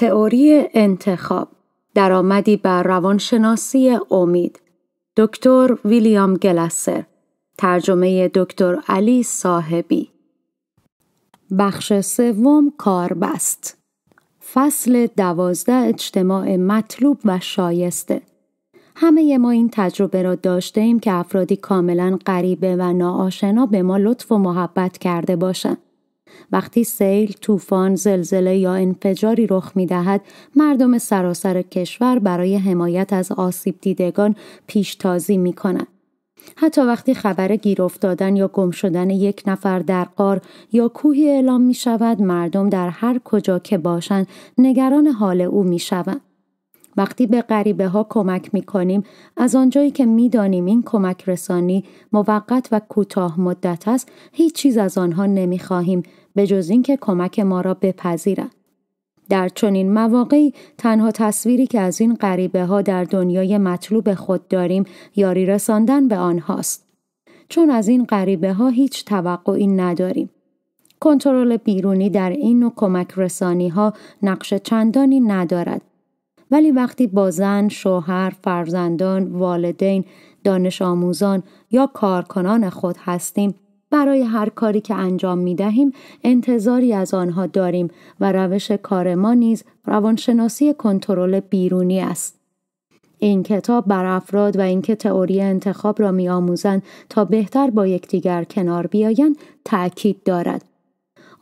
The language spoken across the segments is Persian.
تئوری انتخاب درآمدی بر روانشناسی امید دکتر ویلیام گلسر ترجمه دکتر علی صاحبی بخش سوم کاربست فصل دوازده اجتماع مطلوب و شایسته همه ما این تجربه را داشته ایم که افرادی کاملا غریبه و ناآشنا به ما لطف و محبت کرده باشند وقتی سیل، طوفان، زلزله یا انفجاری رخ می دهد، مردم سراسر کشور برای حمایت از آسیب دیدگان پیشتازی می کنند. حتی وقتی خبر گیر افتادن یا گم شدن یک نفر در قار یا کوهی اعلام می شود مردم در هر کجا که باشند نگران حال او می شود. وقتی به غریبه ها کمک می کنیم از آنجایی که می دانیم این کمک رسانی موقت و کوتاه مدت است هیچ چیز از آنها نمی خواهیم به جز اینکه کمک ما را بپذیرند. در چنین مواقعی تنها تصویری که از این غریبه ها در دنیای مطلوب خود داریم یاری رساندن به آنهاست. چون از این غریبه ها هیچ توقعی نداریم. کنترل بیرونی در این و کمک رسانی ها نقش چندانی ندارد. ولی وقتی با زن، شوهر، فرزندان، والدین، دانش آموزان یا کارکنان خود هستیم برای هر کاری که انجام می دهیم انتظاری از آنها داریم و روش کار ما نیز روانشناسی کنترل بیرونی است. این کتاب بر افراد و اینکه تئوری انتخاب را میآموزند تا بهتر با یکدیگر کنار بیایند تاکید دارد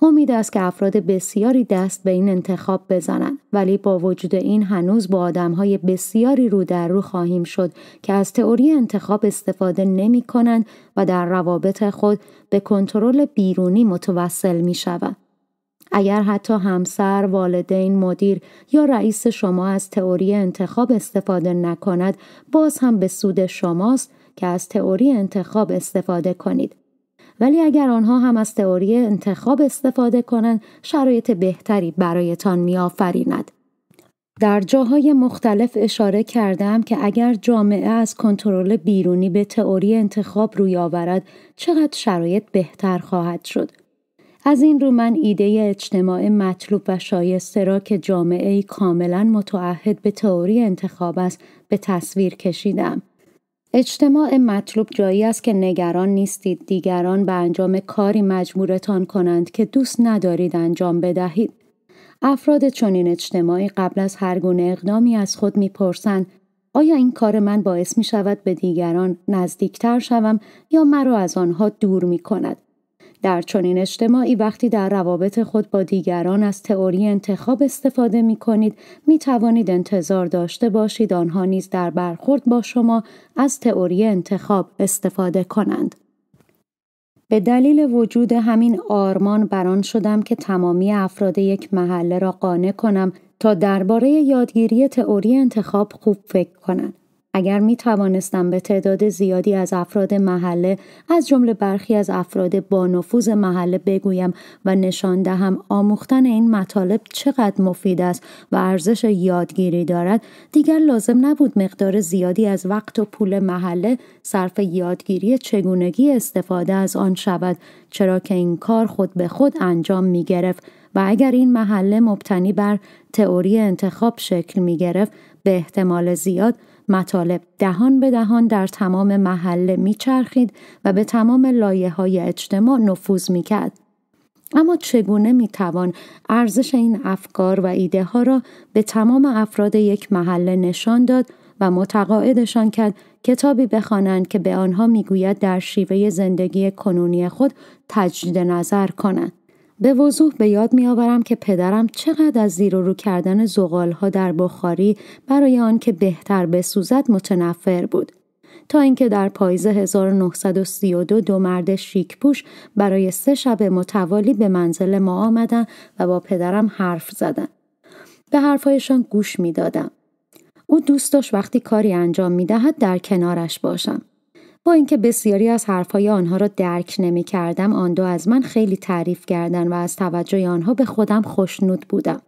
امید است که افراد بسیاری دست به این انتخاب بزنند ولی با وجود این هنوز با های بسیاری رو در رو خواهیم شد که از تئوری انتخاب استفاده نمی کنند و در روابط خود به کنترل بیرونی متوصل می شود. اگر حتی همسر، والدین، مدیر یا رئیس شما از تئوری انتخاب استفاده نکند، باز هم به سود شماست که از تئوری انتخاب استفاده کنید. ولی اگر آنها هم از تئوری انتخاب استفاده کنند شرایط بهتری برایتان میآفریند در جاهای مختلف اشاره کردم که اگر جامعه از کنترل بیرونی به تئوری انتخاب روی آورد چقدر شرایط بهتر خواهد شد از این رو من ایده اجتماع مطلوب و شایسته را که جامعه کاملا متعهد به تئوری انتخاب است به تصویر کشیدم اجتماع مطلوب جایی است که نگران نیستید دیگران به انجام کاری مجبورتان کنند که دوست ندارید انجام بدهید. افراد چنین اجتماعی قبل از هر گونه اقدامی از خود میپرسند آیا این کار من باعث می شود به دیگران نزدیکتر شوم یا مرا از آنها دور می کند در چنین اجتماعی وقتی در روابط خود با دیگران از تئوری انتخاب استفاده می کنید می توانید انتظار داشته باشید آنها نیز در برخورد با شما از تئوری انتخاب استفاده کنند. به دلیل وجود همین آرمان بران شدم که تمامی افراد یک محله را قانع کنم تا درباره یادگیری تئوری انتخاب خوب فکر کنند. اگر می توانستم به تعداد زیادی از افراد محله از جمله برخی از افراد با نفوذ محله بگویم و نشان دهم آموختن این مطالب چقدر مفید است و ارزش یادگیری دارد دیگر لازم نبود مقدار زیادی از وقت و پول محله صرف یادگیری چگونگی استفاده از آن شود چرا که این کار خود به خود انجام می گرفت و اگر این محله مبتنی بر تئوری انتخاب شکل می گرفت به احتمال زیاد مطالب دهان به دهان در تمام محله میچرخید و به تمام لایه های اجتماع نفوذ میکرد. اما چگونه میتوان ارزش این افکار و ایده ها را به تمام افراد یک محله نشان داد و متقاعدشان کرد کتابی بخوانند که به آنها میگوید در شیوه زندگی کنونی خود تجدید نظر کنند. به وضوح به یاد می آورم که پدرم چقدر از زیر و رو کردن ها در بخاری برای آنکه بهتر بسوزد متنفر بود تا اینکه در پاییز 1932 دو مرد شیکپوش برای سه شب متوالی به منزل ما آمدن و با پدرم حرف زدن. به حرفهایشان گوش میدادم. او دوست داشت وقتی کاری انجام می دهد در کنارش باشم. با اینکه بسیاری از حرفهای آنها را درک نمی کردم آن دو از من خیلی تعریف کردند و از توجه آنها به خودم خوشنود بودم.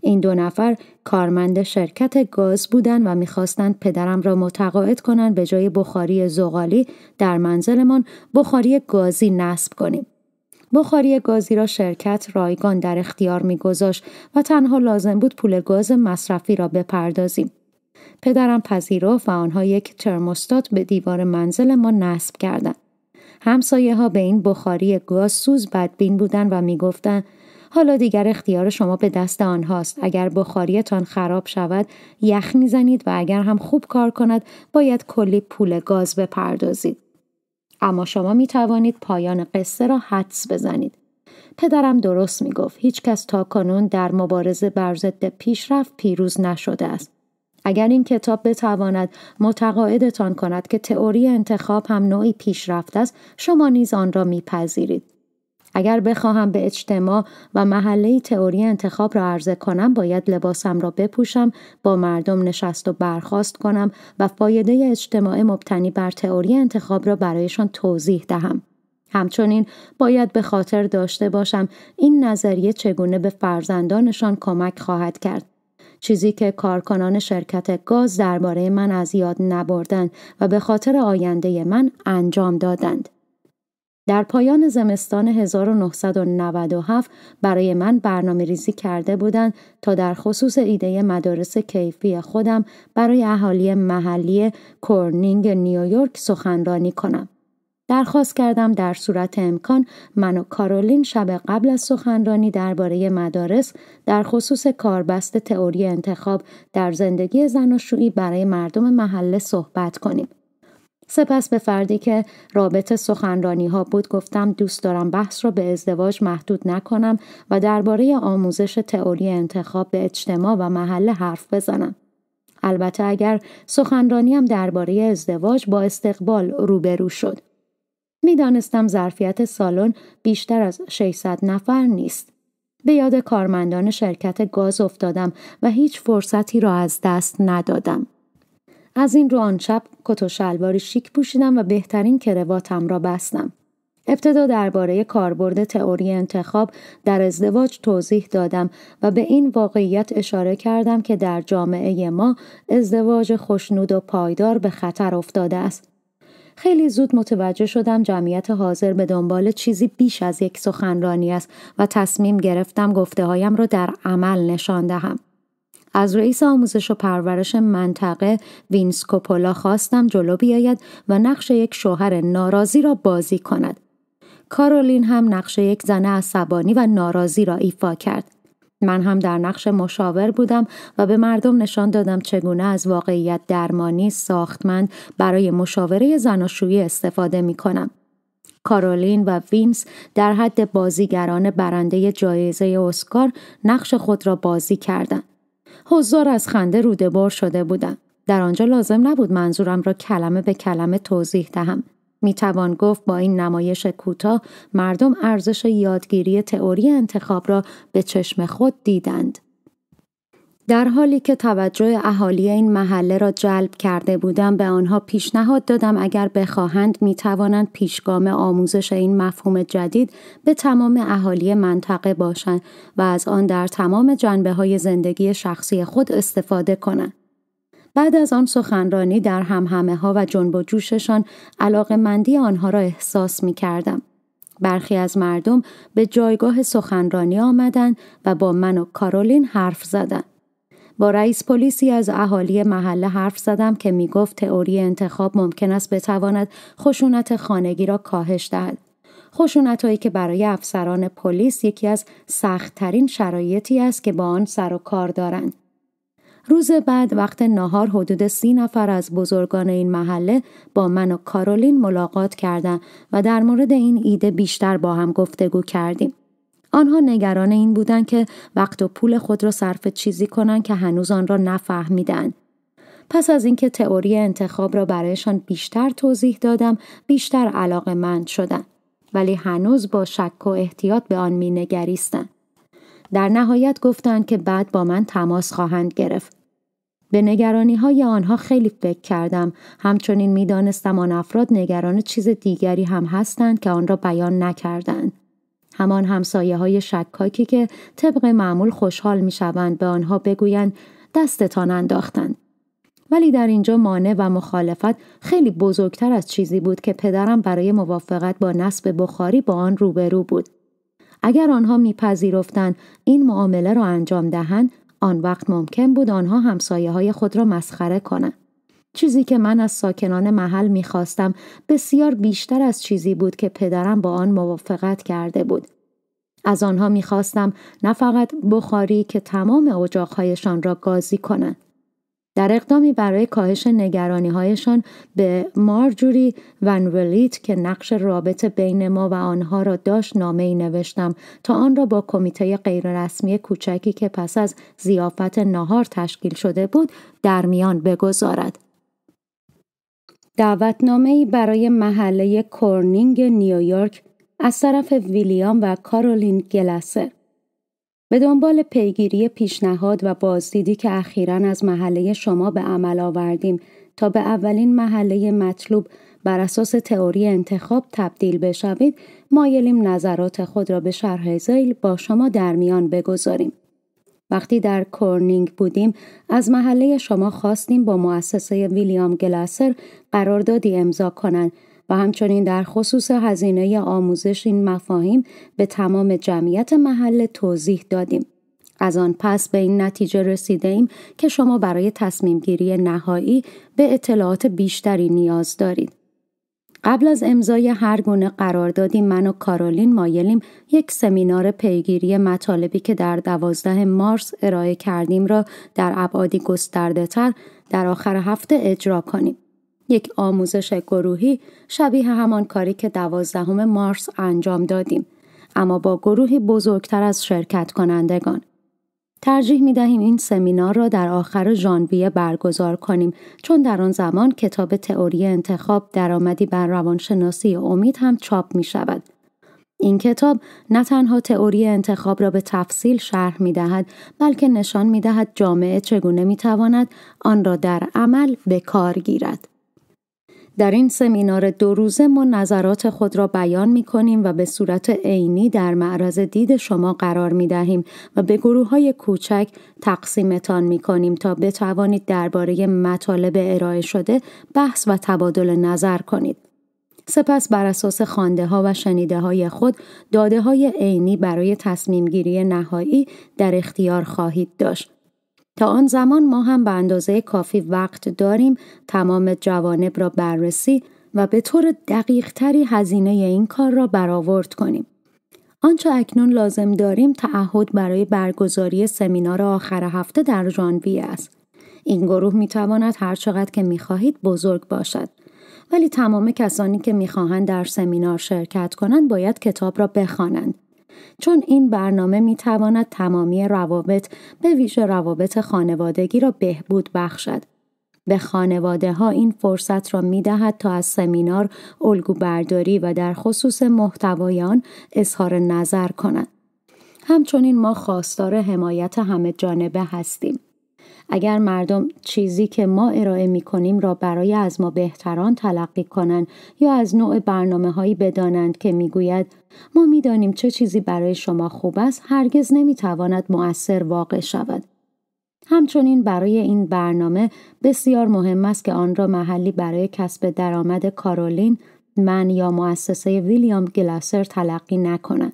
این دو نفر کارمند شرکت گاز بودند و میخواستند پدرم را متقاعد کنند به جای بخاری زغالی در منزلمان بخاری گازی نصب کنیم. بخاری گازی را شرکت رایگان در اختیار میگذاشت و تنها لازم بود پول گاز مصرفی را بپردازیم. پدرم پذیرفت و آنها یک ترموستات به دیوار منزل ما نصب کردند. همسایه ها به این بخاری گاز سوز بدبین بودند و میگفتند حالا دیگر اختیار شما به دست آنهاست اگر بخاریتان خراب شود یخ میزنید و اگر هم خوب کار کند باید کلی پول گاز بپردازید اما شما می توانید پایان قصه را حدس بزنید پدرم درست می گفت هیچ کس تا کنون در مبارزه بر ضد پیشرفت پیروز نشده است اگر این کتاب بتواند متقاعدتان کند که تئوری انتخاب هم نوعی پیشرفت است شما نیز آن را میپذیرید اگر بخواهم به اجتماع و محله تئوری انتخاب را عرضه کنم باید لباسم را بپوشم با مردم نشست و برخواست کنم و فایده اجتماع مبتنی بر تئوری انتخاب را برایشان توضیح دهم همچنین باید به خاطر داشته باشم این نظریه چگونه به فرزندانشان کمک خواهد کرد چیزی که کارکنان شرکت گاز درباره من از یاد نبردند و به خاطر آینده من انجام دادند. در پایان زمستان 1997 برای من برنامه ریزی کرده بودند تا در خصوص ایده مدارس کیفی خودم برای اهالی محلی کورنینگ نیویورک سخنرانی کنم. درخواست کردم در صورت امکان من و کارولین شب قبل از سخنرانی درباره مدارس در خصوص کاربست تئوری انتخاب در زندگی زناشویی برای مردم محله صحبت کنیم. سپس به فردی که رابط سخنرانی ها بود گفتم دوست دارم بحث را به ازدواج محدود نکنم و درباره آموزش تئوری انتخاب به اجتماع و محله حرف بزنم. البته اگر سخنرانیم درباره ازدواج با استقبال روبرو شد. میدانستم ظرفیت سالن بیشتر از 600 نفر نیست. به یاد کارمندان شرکت گاز افتادم و هیچ فرصتی را از دست ندادم. از این رو آن شب کت و شلواری شیک پوشیدم و بهترین کرواتم را بستم. ابتدا درباره کاربرد تئوری انتخاب در ازدواج توضیح دادم و به این واقعیت اشاره کردم که در جامعه ما ازدواج خوشنود و پایدار به خطر افتاده است خیلی زود متوجه شدم جمعیت حاضر به دنبال چیزی بیش از یک سخنرانی است و تصمیم گرفتم گفته هایم را در عمل نشان دهم. از رئیس آموزش و پرورش منطقه وینسکوپولا خواستم جلو بیاید و نقش یک شوهر ناراضی را بازی کند. کارولین هم نقش یک زن عصبانی و ناراضی را ایفا کرد. من هم در نقش مشاور بودم و به مردم نشان دادم چگونه از واقعیت درمانی ساختمند برای مشاوره زناشویی استفاده می کنم. کارولین و وینس در حد بازیگران برنده جایزه اسکار نقش خود را بازی کردند. حضار از خنده رودبار شده بودند. در آنجا لازم نبود منظورم را کلمه به کلمه توضیح دهم. میتوان گفت با این نمایش کوتاه مردم ارزش یادگیری تئوری انتخاب را به چشم خود دیدند. در حالی که توجه اهالی این محله را جلب کرده بودم به آنها پیشنهاد دادم اگر بخواهند می پیشگام آموزش این مفهوم جدید به تمام اهالی منطقه باشند و از آن در تمام جنبه های زندگی شخصی خود استفاده کنند. بعد از آن سخنرانی در همهمه ها و جنب و جوششان مندی آنها را احساس می کردم. برخی از مردم به جایگاه سخنرانی آمدند و با من و کارولین حرف زدند. با رئیس پلیسی از اهالی محله حرف زدم که می گفت تئوری انتخاب ممکن است بتواند خشونت خانگی را کاهش دهد. خشونتهایی که برای افسران پلیس یکی از سختترین شرایطی است که با آن سر و کار دارند. روز بعد وقت ناهار حدود سی نفر از بزرگان این محله با من و کارولین ملاقات کردند و در مورد این ایده بیشتر با هم گفتگو کردیم. آنها نگران این بودند که وقت و پول خود را صرف چیزی کنند که هنوز آن را نفهمیدند. پس از اینکه تئوری انتخاب را برایشان بیشتر توضیح دادم، بیشتر علاقه مند شدن ولی هنوز با شک و احتیاط به آن نگریستن. در نهایت گفتند که بعد با من تماس خواهند گرفت. به نگرانی های آنها خیلی فکر کردم همچنین میدانستم آن افراد نگران چیز دیگری هم هستند که آن را بیان نکردند همان همسایه های شکاکی که طبق معمول خوشحال می شوند به آنها بگویند دستتان انداختند ولی در اینجا مانع و مخالفت خیلی بزرگتر از چیزی بود که پدرم برای موافقت با نصب بخاری با آن روبرو بود اگر آنها میپذیرفتند این معامله را انجام دهند آن وقت ممکن بود آنها همسایه های خود را مسخره کنند. چیزی که من از ساکنان محل میخواستم بسیار بیشتر از چیزی بود که پدرم با آن موافقت کرده بود. از آنها میخواستم نه فقط بخاری که تمام اجاقهایشان را گازی کنند در اقدامی برای کاهش نگرانی هایشان به مارجوری ون که نقش رابط بین ما و آنها را داشت نامه ای نوشتم تا آن را با کمیته غیررسمی کوچکی که پس از زیافت ناهار تشکیل شده بود در میان بگذارد. دعوتنامه ای برای محله کورنینگ نیویورک از طرف ویلیام و کارولین گلسر به دنبال پیگیری پیشنهاد و بازدیدی که اخیرا از محله شما به عمل آوردیم تا به اولین محله مطلوب بر اساس تئوری انتخاب تبدیل بشوید مایلیم نظرات خود را به شرح زیل با شما در میان بگذاریم وقتی در کورنینگ بودیم از محله شما خواستیم با مؤسسه ویلیام گلاسر قراردادی امضا کنند و همچنین در خصوص هزینه آموزش این مفاهیم به تمام جمعیت محل توضیح دادیم. از آن پس به این نتیجه رسیده ایم که شما برای تصمیم گیری نهایی به اطلاعات بیشتری نیاز دارید. قبل از امضای هر گونه قراردادی من و کارولین مایلیم یک سمینار پیگیری مطالبی که در دوازده مارس ارائه کردیم را در ابعادی گسترده تر در آخر هفته اجرا کنیم. یک آموزش گروهی شبیه همان کاری که دوازدهم مارس انجام دادیم اما با گروهی بزرگتر از شرکت کنندگان ترجیح می دهیم این سمینار را در آخر ژانویه برگزار کنیم چون در آن زمان کتاب تئوری انتخاب درآمدی بر روانشناسی امید هم چاپ می شود. این کتاب نه تنها تئوری انتخاب را به تفصیل شرح می دهد بلکه نشان می دهد جامعه چگونه می تواند آن را در عمل به کار گیرد. در این سمینار دو روزه ما نظرات خود را بیان می کنیم و به صورت عینی در معرض دید شما قرار می دهیم و به گروه های کوچک تقسیمتان می کنیم تا بتوانید درباره مطالب ارائه شده بحث و تبادل نظر کنید. سپس بر اساس خانده ها و شنیده های خود داده های عینی برای تصمیم گیری نهایی در اختیار خواهید داشت. تا آن زمان ما هم به اندازه کافی وقت داریم تمام جوانب را بررسی و به طور دقیق تری هزینه این کار را برآورد کنیم. آنچه اکنون لازم داریم تعهد برای برگزاری سمینار آخر هفته در ژانویه است. این گروه می تواند هر چقدر که می خواهید بزرگ باشد. ولی تمام کسانی که میخواهند در سمینار شرکت کنند باید کتاب را بخوانند چون این برنامه می تواند تمامی روابط به ویژه روابط خانوادگی را بهبود بخشد. به خانواده ها این فرصت را می دهد تا از سمینار الگو برداری و در خصوص محتوای اظهار نظر کنند. همچنین ما خواستار حمایت همه جانبه هستیم. اگر مردم چیزی که ما ارائه می کنیم را برای از ما بهتران تلقی کنند یا از نوع برنامه هایی بدانند که می گوید ما می چه چیزی برای شما خوب است هرگز نمی مؤثر واقع شود. همچنین برای این برنامه بسیار مهم است که آن را محلی برای کسب درآمد کارولین من یا مؤسسه ویلیام گلاسر تلقی نکنند.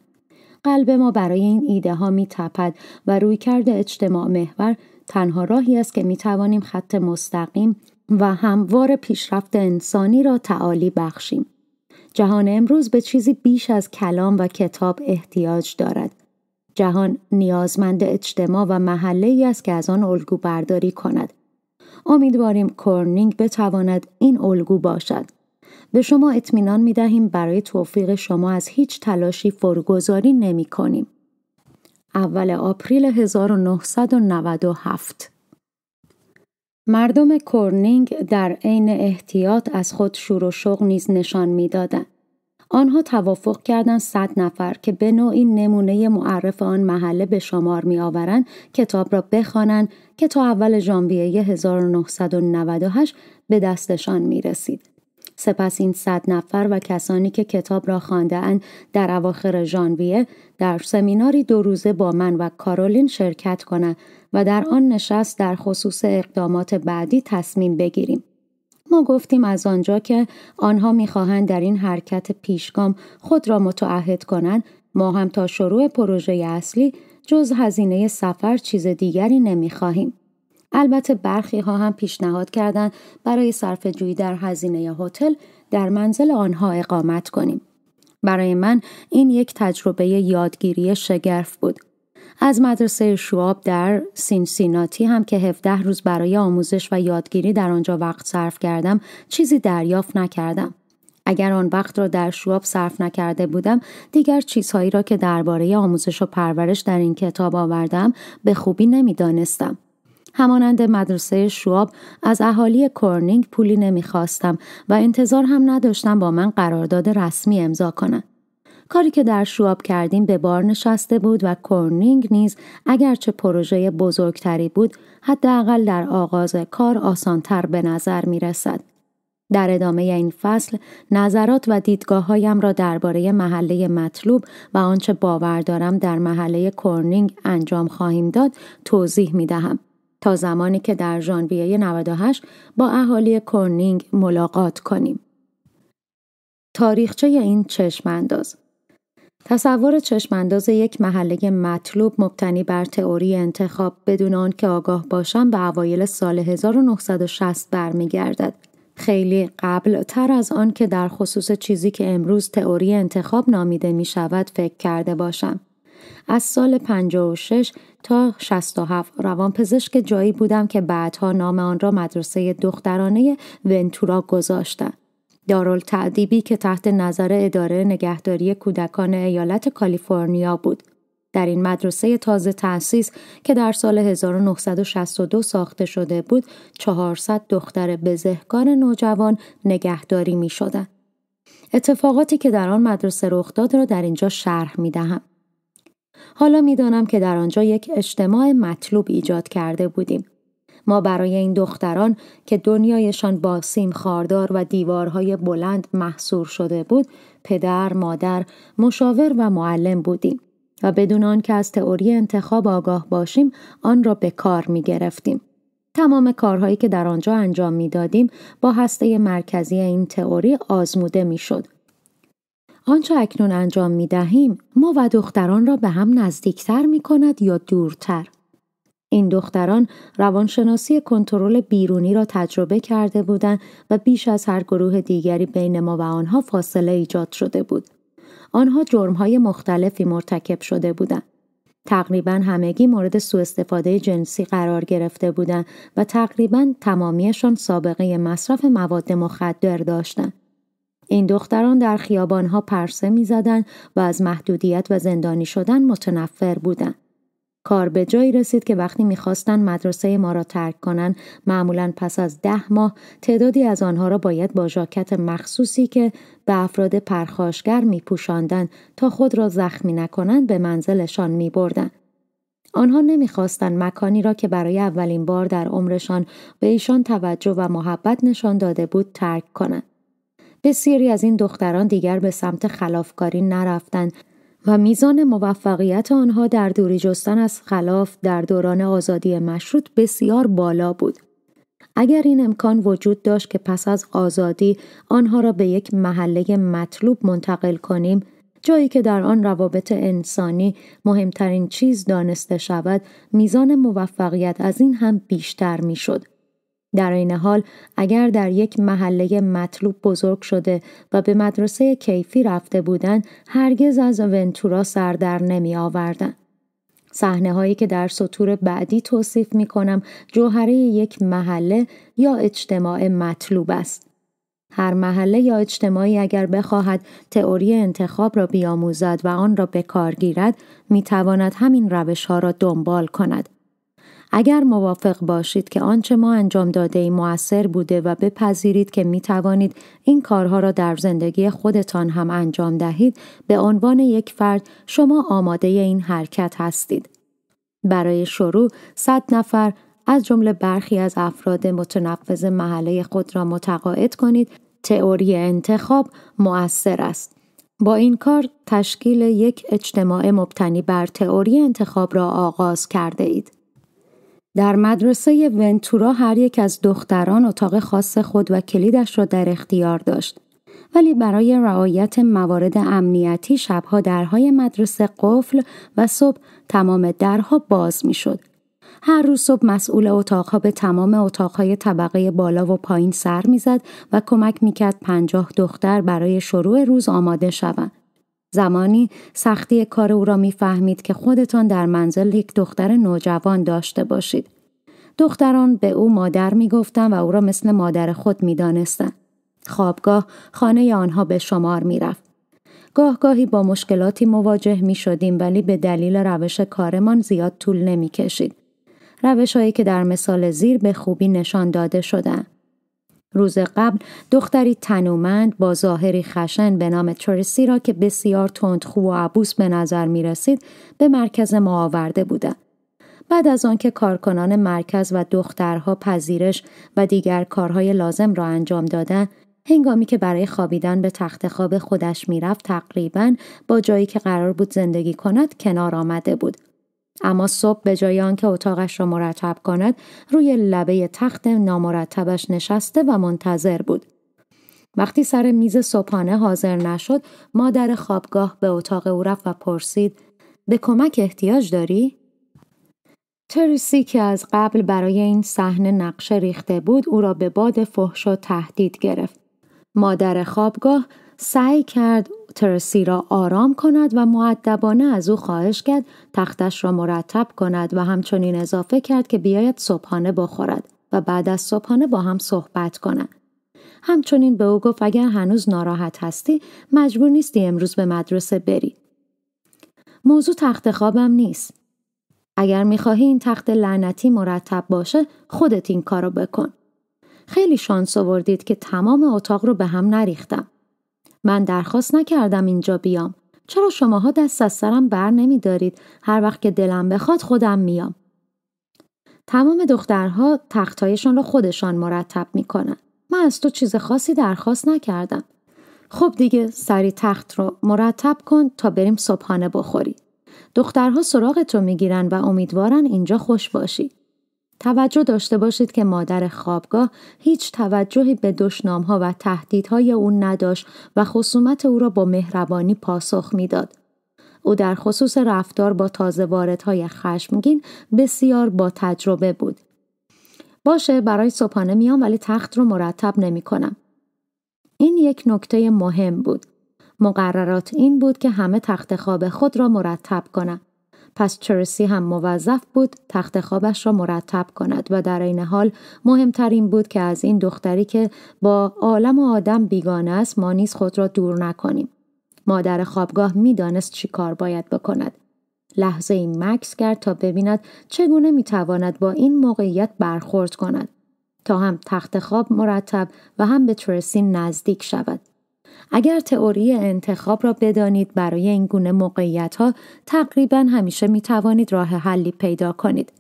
قلب ما برای این ایده ها می تپد و رویکرد اجتماع محور تنها راهی است که می توانیم خط مستقیم و هموار پیشرفت انسانی را تعالی بخشیم. جهان امروز به چیزی بیش از کلام و کتاب احتیاج دارد. جهان نیازمند اجتماع و محله ای است که از آن الگو برداری کند. امیدواریم کورنینگ بتواند این الگو باشد. به شما اطمینان می دهیم برای توفیق شما از هیچ تلاشی فرگذاری نمی کنیم. اول آپریل 1997 مردم کورنینگ در عین احتیاط از خود شور و شوق نیز نشان میدادند. آنها توافق کردند صد نفر که به نوعی نمونه معرف آن محله به شمار میآورند کتاب را بخوانند که تا اول ژانویه 1998 به دستشان می رسید. سپس این صد نفر و کسانی که کتاب را اند در اواخر ژانویه در سمیناری دو روزه با من و کارولین شرکت کنند و در آن نشست در خصوص اقدامات بعدی تصمیم بگیریم. ما گفتیم از آنجا که آنها میخواهند در این حرکت پیشگام خود را متعهد کنند ما هم تا شروع پروژه اصلی جز هزینه سفر چیز دیگری نمیخواهیم. البته برخی ها هم پیشنهاد کردند برای صرف جویی در هزینه هتل در منزل آنها اقامت کنیم. برای من این یک تجربه یادگیری شگرف بود. از مدرسه شواب در سینسیناتی هم که 17 روز برای آموزش و یادگیری در آنجا وقت صرف کردم چیزی دریافت نکردم. اگر آن وقت را در شواب صرف نکرده بودم دیگر چیزهایی را که درباره آموزش و پرورش در این کتاب آوردم به خوبی نمیدانستم. همانند مدرسه شواب از اهالی کورنینگ پولی نمیخواستم و انتظار هم نداشتم با من قرارداد رسمی امضا کنند. کاری که در شواب کردیم به بار نشسته بود و کورنینگ نیز اگرچه پروژه بزرگتری بود حداقل در آغاز کار آسانتر به نظر می رسد. در ادامه این فصل نظرات و دیدگاه هایم را درباره محله مطلوب و آنچه باور دارم در محله کورنینگ انجام خواهیم داد توضیح می دهم. تا زمانی که در ژانویه 98 با اهالی کورنینگ ملاقات کنیم. تاریخچه این چشمانداز تصور چشمانداز یک محله مطلوب مبتنی بر تئوری انتخاب بدون آن که آگاه باشم به اوایل سال 1960 برمیگردد. خیلی قبل تر از آن که در خصوص چیزی که امروز تئوری انتخاب نامیده می شود فکر کرده باشم. از سال 56 تا 67 پزشک جایی بودم که بعدها نام آن را مدرسه دخترانه ونتورا گذاشتند. تعدیبی که تحت نظر اداره نگهداری کودکان ایالت کالیفرنیا بود. در این مدرسه تازه تأسیس که در سال 1962 ساخته شده بود 400 دختر بزهکار نوجوان نگهداری می شدن. اتفاقاتی که در آن مدرسه رخ داد را در اینجا شرح می دهم. حالا میدانم که در آنجا یک اجتماع مطلوب ایجاد کرده بودیم. ما برای این دختران که دنیایشان با سیم خاردار و دیوارهای بلند محصور شده بود، پدر، مادر، مشاور و معلم بودیم و بدون آن که از تئوری انتخاب آگاه باشیم، آن را به کار می گرفتیم. تمام کارهایی که در آنجا انجام میدادیم با هسته مرکزی این تئوری آزموده میشد آنچه اکنون انجام می دهیم ما و دختران را به هم نزدیکتر می کند یا دورتر. این دختران روانشناسی کنترل بیرونی را تجربه کرده بودند و بیش از هر گروه دیگری بین ما و آنها فاصله ایجاد شده بود. آنها جرمهای مختلفی مرتکب شده بودند. تقریبا همگی مورد سوء استفاده جنسی قرار گرفته بودند و تقریبا تمامیشان سابقه مصرف مواد مخدر داشتند. این دختران در خیابانها پرسه زدن و از محدودیت و زندانی شدن متنفر بودند. کار به جایی رسید که وقتی میخواستند مدرسه ما را ترک کنند معمولا پس از ده ماه تعدادی از آنها را باید با ژاکت مخصوصی که به افراد پرخاشگر میپوشاندند تا خود را زخمی نکنند به منزلشان میبردند آنها نمیخواستند مکانی را که برای اولین بار در عمرشان به ایشان توجه و محبت نشان داده بود ترک کنند بسیاری از این دختران دیگر به سمت خلافکاری نرفتند و میزان موفقیت آنها در دوری جستن از خلاف در دوران آزادی مشروط بسیار بالا بود. اگر این امکان وجود داشت که پس از آزادی آنها را به یک محله مطلوب منتقل کنیم جایی که در آن روابط انسانی مهمترین چیز دانسته شود میزان موفقیت از این هم بیشتر میشد در این حال اگر در یک محله مطلوب بزرگ شده و به مدرسه کیفی رفته بودند هرگز از ونتورا سردر در نمی آوردن. صحنه هایی که در سطور بعدی توصیف می کنم جوهره یک محله یا اجتماع مطلوب است هر محله یا اجتماعی اگر بخواهد تئوری انتخاب را بیاموزد و آن را به کار گیرد می تواند همین روش ها را دنبال کند اگر موافق باشید که آنچه ما انجام داده ای موثر بوده و بپذیرید که می توانید این کارها را در زندگی خودتان هم انجام دهید به عنوان یک فرد شما آماده این حرکت هستید. برای شروع صد نفر از جمله برخی از افراد متنفذ محله خود را متقاعد کنید تئوری انتخاب مؤثر است. با این کار تشکیل یک اجتماع مبتنی بر تئوری انتخاب را آغاز کرده اید. در مدرسه ونتورا هر یک از دختران اتاق خاص خود و کلیدش را در اختیار داشت. ولی برای رعایت موارد امنیتی شبها درهای مدرسه قفل و صبح تمام درها باز می شد. هر روز صبح مسئول اتاقها به تمام اتاقهای طبقه بالا و پایین سر میزد و کمک میکرد پنجاه دختر برای شروع روز آماده شوند. زمانی سختی کار او را میفهمید که خودتان در منزل یک دختر نوجوان داشته باشید. دختران به او مادر میگفتند و او را مثل مادر خود میدانستند. خوابگاه خانه آنها به شمار میرفت. گاه گاهی با مشکلاتی مواجه می شدیم ولی به دلیل روش کارمان زیاد طول نمی کشید. روش هایی که در مثال زیر به خوبی نشان داده شدند. روز قبل دختری تنومند با ظاهری خشن به نام ترسی را که بسیار تندخو و عبوس به نظر می رسید به مرکز ما آورده بودند. بعد از آنکه کارکنان مرکز و دخترها پذیرش و دیگر کارهای لازم را انجام دادند، هنگامی که برای خوابیدن به تخت خواب خودش میرفت تقریبا با جایی که قرار بود زندگی کند کنار آمده بود اما صبح به جای آنکه اتاقش را مرتب کند روی لبه تخت نامرتبش نشسته و منتظر بود وقتی سر میز صبحانه حاضر نشد مادر خوابگاه به اتاق او رفت و پرسید به کمک احتیاج داری تریسی که از قبل برای این صحنه نقشه ریخته بود او را به باد فحش و تهدید گرفت مادر خوابگاه سعی کرد ترسی را آرام کند و معدبانه از او خواهش کرد تختش را مرتب کند و همچنین اضافه کرد که بیاید صبحانه بخورد و بعد از صبحانه با هم صحبت کند. همچنین به او گفت اگر هنوز ناراحت هستی مجبور نیستی امروز به مدرسه بری. موضوع تخت خوابم نیست. اگر میخواهی این تخت لعنتی مرتب باشه خودت این کارو بکن. خیلی شانس آوردید که تمام اتاق رو به هم نریختم. من درخواست نکردم اینجا بیام. چرا شماها دست از سرم بر نمی دارید؟ هر وقت که دلم بخواد خودم میام. تمام دخترها تختایشان را خودشان مرتب می کنن. من از تو چیز خاصی درخواست نکردم. خب دیگه سری تخت رو مرتب کن تا بریم صبحانه بخوری. دخترها سراغت تو میگیرن و امیدوارن اینجا خوش باشی. توجه داشته باشید که مادر خوابگاه هیچ توجهی به دشنامها و تهدیدهای او نداشت و خصومت او را با مهربانی پاسخ میداد. او در خصوص رفتار با تازه واردهای خشمگین بسیار با تجربه بود. باشه برای صبحانه میام ولی تخت رو مرتب نمی کنم. این یک نکته مهم بود. مقررات این بود که همه تخت خواب خود را مرتب کنم. پس چرسی هم موظف بود تخت خوابش را مرتب کند و در این حال مهمترین بود که از این دختری که با عالم و آدم بیگانه است ما نیز خود را دور نکنیم مادر خوابگاه میدانست چی کار باید بکند لحظه این مکس کرد تا ببیند چگونه میتواند با این موقعیت برخورد کند تا هم تخت خواب مرتب و هم به ترسی نزدیک شود اگر تئوری انتخاب را بدانید برای این گونه موقعیت ها تقریبا همیشه می توانید راه حلی پیدا کنید.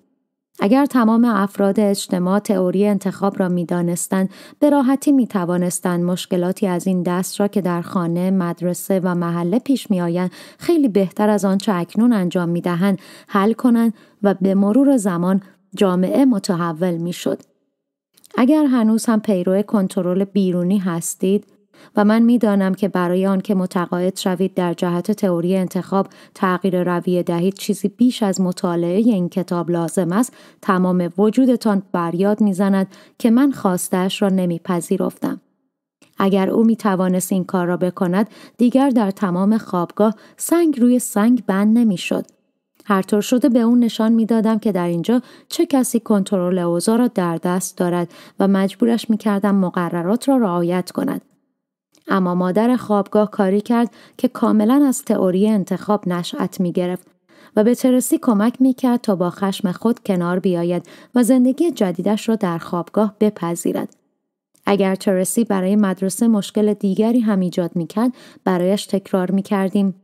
اگر تمام افراد اجتماع تئوری انتخاب را میدانستند به راحتی می توانستند مشکلاتی از این دست را که در خانه، مدرسه و محله پیش می آیند خیلی بهتر از آنچه اکنون انجام می دهند حل کنند و به مرور زمان جامعه متحول می شد. اگر هنوز هم پیرو کنترل بیرونی هستید و من میدانم که برای آن که متقاعد شوید در جهت تئوری انتخاب تغییر رویه دهید چیزی بیش از مطالعه این کتاب لازم است تمام وجودتان بریاد میزند که من خواستش را نمیپذیرفتم اگر او می توانست این کار را بکند دیگر در تمام خوابگاه سنگ روی سنگ بند نمیشد هر طور شده به اون نشان میدادم که در اینجا چه کسی کنترل اوضاع را در دست دارد و مجبورش میکردم مقررات را رعایت کند اما مادر خوابگاه کاری کرد که کاملا از تئوری انتخاب نشأت می و به ترسی کمک می کرد تا با خشم خود کنار بیاید و زندگی جدیدش را در خوابگاه بپذیرد. اگر ترسی برای مدرسه مشکل دیگری هم ایجاد می کرد برایش تکرار می کردیم.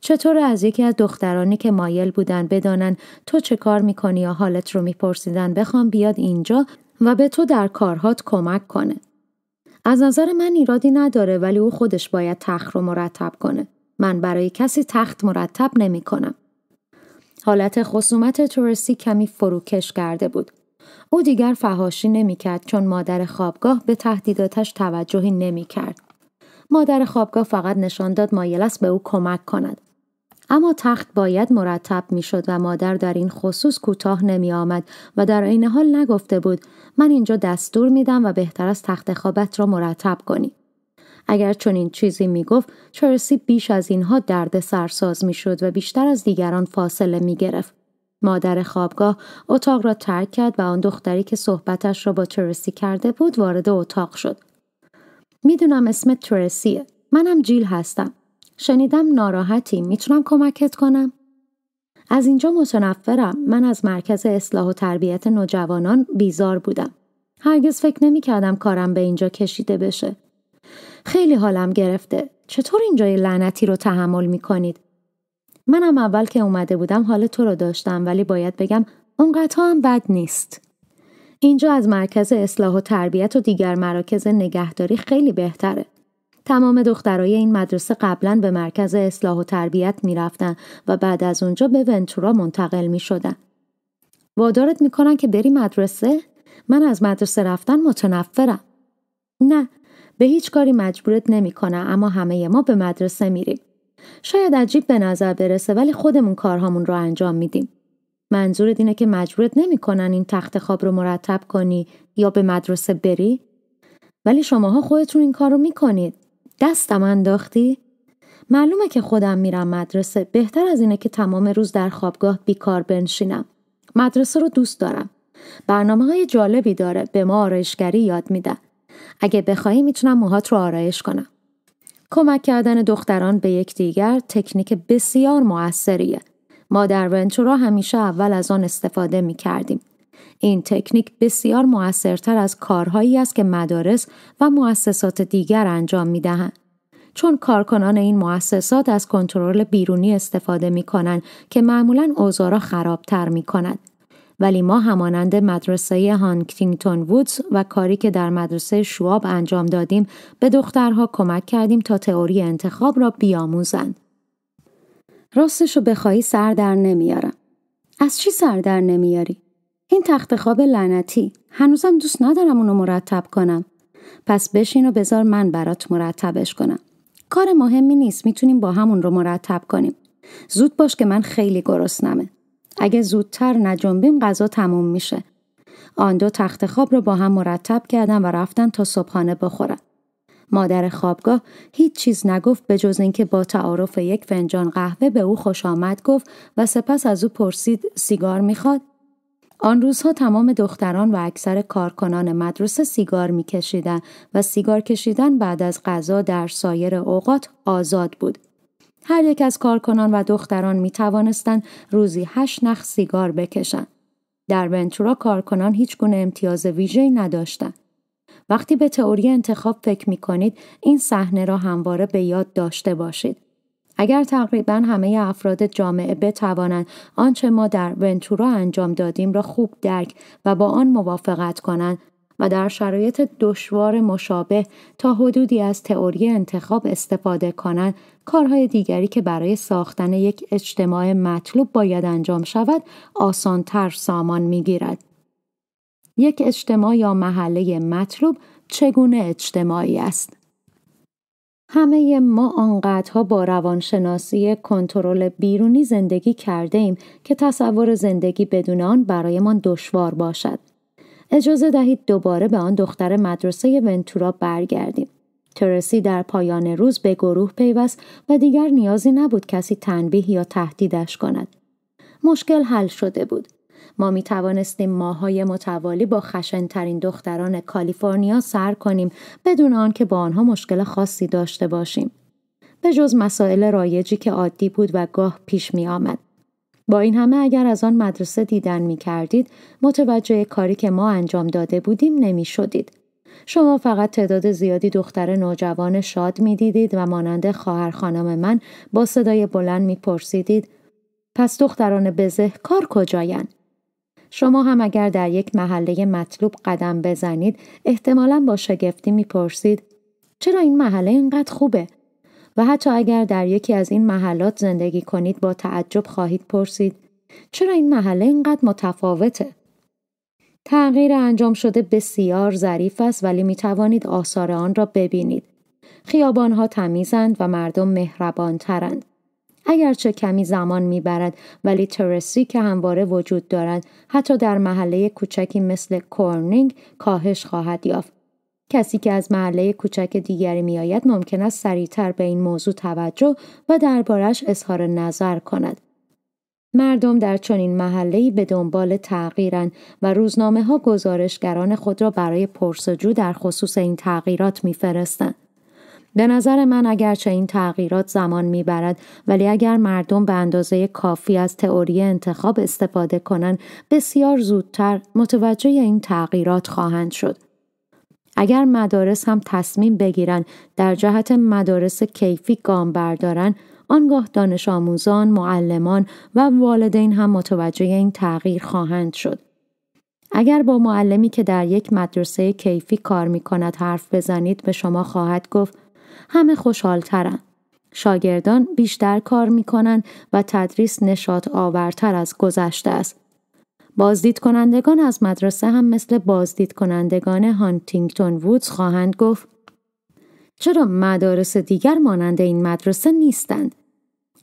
چطور از یکی از دخترانی که مایل بودن بدانن تو چه کار می کنی یا حالت رو می پرسیدن بخوام بیاد اینجا و به تو در کارهات کمک کنه. از نظر من ایرادی نداره ولی او خودش باید تخت رو مرتب کنه. من برای کسی تخت مرتب نمی کنم. حالت خصومت تورسی کمی فروکش کرده بود. او دیگر فهاشی نمیکرد چون مادر خوابگاه به تهدیداتش توجهی نمیکرد. مادر خوابگاه فقط نشان داد مایل است به او کمک کند. اما تخت باید مرتب شد و مادر در این خصوص کوتاه نمی آمد و در عین حال نگفته بود من اینجا دستور میدم و بهتر از تخت خوابت را مرتب کنی. اگر چنین چیزی میگفت ترسی بیش از اینها درد سرساز میشد و بیشتر از دیگران فاصله میگرفت مادر خوابگاه اتاق را ترک کرد و آن دختری که صحبتش را با ترسی کرده بود وارد اتاق شد میدونم اسم ترسیه منم جیل هستم شنیدم ناراحتی میتونم کمکت کنم از اینجا متنفرم من از مرکز اصلاح و تربیت نوجوانان بیزار بودم هرگز فکر نمی کردم کارم به اینجا کشیده بشه خیلی حالم گرفته چطور اینجای لعنتی رو تحمل می کنید منم اول که اومده بودم حال تو رو داشتم ولی باید بگم اونقدر هم بد نیست اینجا از مرکز اصلاح و تربیت و دیگر مراکز نگهداری خیلی بهتره تمام دخترای این مدرسه قبلا به مرکز اصلاح و تربیت میرفتن و بعد از اونجا به ونتورا منتقل می شدن. وادارت میکنن که بری مدرسه؟ من از مدرسه رفتن متنفرم. نه، به هیچ کاری مجبورت نمیکنه اما همه ما به مدرسه میریم. شاید عجیب به نظر برسه ولی خودمون کارهامون رو انجام میدیم. منظورت اینه که مجبورت نمیکنن این تخت خواب رو مرتب کنی یا به مدرسه بری؟ ولی شماها خودتون این کار رو میکنید. دستم انداختی؟ معلومه که خودم میرم مدرسه بهتر از اینه که تمام روز در خوابگاه بیکار بنشینم مدرسه رو دوست دارم برنامه های جالبی داره به ما آرایشگری یاد میده. اگه بخواهی میتونم موهات رو آرایش کنم کمک کردن دختران به یکدیگر تکنیک بسیار موثریه ما در ونچورا همیشه اول از آن استفاده میکردیم. این تکنیک بسیار موثرتر از کارهایی است که مدارس و مؤسسات دیگر انجام می دهند. چون کارکنان این مؤسسات از کنترل بیرونی استفاده می کنند که معمولا اوضاع را خرابتر می کند. ولی ما همانند مدرسه هانکتینگتون وودز و کاری که در مدرسه شواب انجام دادیم به دخترها کمک کردیم تا تئوری انتخاب را بیاموزند. راستشو بخواهی سر در نمیارم. از چی سر در نمیاری؟ این تخت خواب لعنتی هنوزم دوست ندارم اونو مرتب کنم پس بشین و بذار من برات مرتبش کنم کار مهمی نیست میتونیم با همون رو مرتب کنیم زود باش که من خیلی گرسنمه اگه زودتر نجنبیم غذا تموم میشه آن دو تخت خواب رو با هم مرتب کردن و رفتن تا صبحانه بخورن مادر خوابگاه هیچ چیز نگفت به جز اینکه با تعارف یک فنجان قهوه به او خوش آمد گفت و سپس از او پرسید سیگار میخواد آن روزها تمام دختران و اکثر کارکنان مدرسه سیگار میکشیدند و سیگار کشیدن بعد از غذا در سایر اوقات آزاد بود. هر یک از کارکنان و دختران می توانستند روزی هشت نخ سیگار بکشند. در ونتورا کارکنان هیچ گونه امتیاز ویژه‌ای نداشتند. وقتی به تئوری انتخاب فکر می کنید این صحنه را همواره به یاد داشته باشید. اگر تقریبا همه افراد جامعه بتوانند آنچه ما در ونتورا انجام دادیم را خوب درک و با آن موافقت کنند و در شرایط دشوار مشابه تا حدودی از تئوری انتخاب استفاده کنند کارهای دیگری که برای ساختن یک اجتماع مطلوب باید انجام شود آسانتر سامان میگیرد یک اجتماع یا محله مطلوب چگونه اجتماعی است همه ما آنقدرها با روانشناسی کنترل بیرونی زندگی کرده ایم که تصور زندگی بدون آن برایمان دشوار باشد. اجازه دهید دوباره به آن دختر مدرسه ونتورا برگردیم. ترسی در پایان روز به گروه پیوست و دیگر نیازی نبود کسی تنبیه یا تهدیدش کند. مشکل حل شده بود. ما می توانستیم ماهای متوالی با خشنترین دختران کالیفرنیا سر کنیم بدون آنکه با آنها مشکل خاصی داشته باشیم. به جز مسائل رایجی که عادی بود و گاه پیش می آمد. با این همه اگر از آن مدرسه دیدن می کردید متوجه کاری که ما انجام داده بودیم نمی شدید. شما فقط تعداد زیادی دختر نوجوان شاد می دیدید و مانند خواهر خانم من با صدای بلند می پرسیدید پس دختران بزه کار کجایند؟ شما هم اگر در یک محله مطلوب قدم بزنید احتمالا با شگفتی میپرسید چرا این محله اینقدر خوبه؟ و حتی اگر در یکی از این محلات زندگی کنید با تعجب خواهید پرسید چرا این محله اینقدر متفاوته؟ تغییر انجام شده بسیار ظریف است ولی می توانید آثار آن را ببینید. ها تمیزند و مردم مهربان ترند. اگرچه کمی زمان برد ولی ترسی که همواره وجود دارد حتی در محله کوچکی مثل کورنینگ کاهش خواهد یافت کسی که از محله کوچک دیگری میآید ممکن است سریعتر به این موضوع توجه و دربارش اظهار نظر کند مردم در چنین محله‌ای به دنبال تغییرند و روزنامه ها گزارشگران خود را برای پرسجو در خصوص این تغییرات میفرستند. به نظر من اگرچه این تغییرات زمان میبرد ولی اگر مردم به اندازه کافی از تئوری انتخاب استفاده کنند بسیار زودتر متوجه این تغییرات خواهند شد اگر مدارس هم تصمیم بگیرند در جهت مدارس کیفی گام بردارن آنگاه دانش آموزان، معلمان و والدین هم متوجه این تغییر خواهند شد. اگر با معلمی که در یک مدرسه کیفی کار می کند حرف بزنید به شما خواهد گفت همه خوشحالترن. شاگردان بیشتر کار کنند و تدریس نشاط آورتر از گذشته است. بازدید کنندگان از مدرسه هم مثل بازدید کنندگان هانتینگتون وودز خواهند گفت چرا مدارس دیگر مانند این مدرسه نیستند؟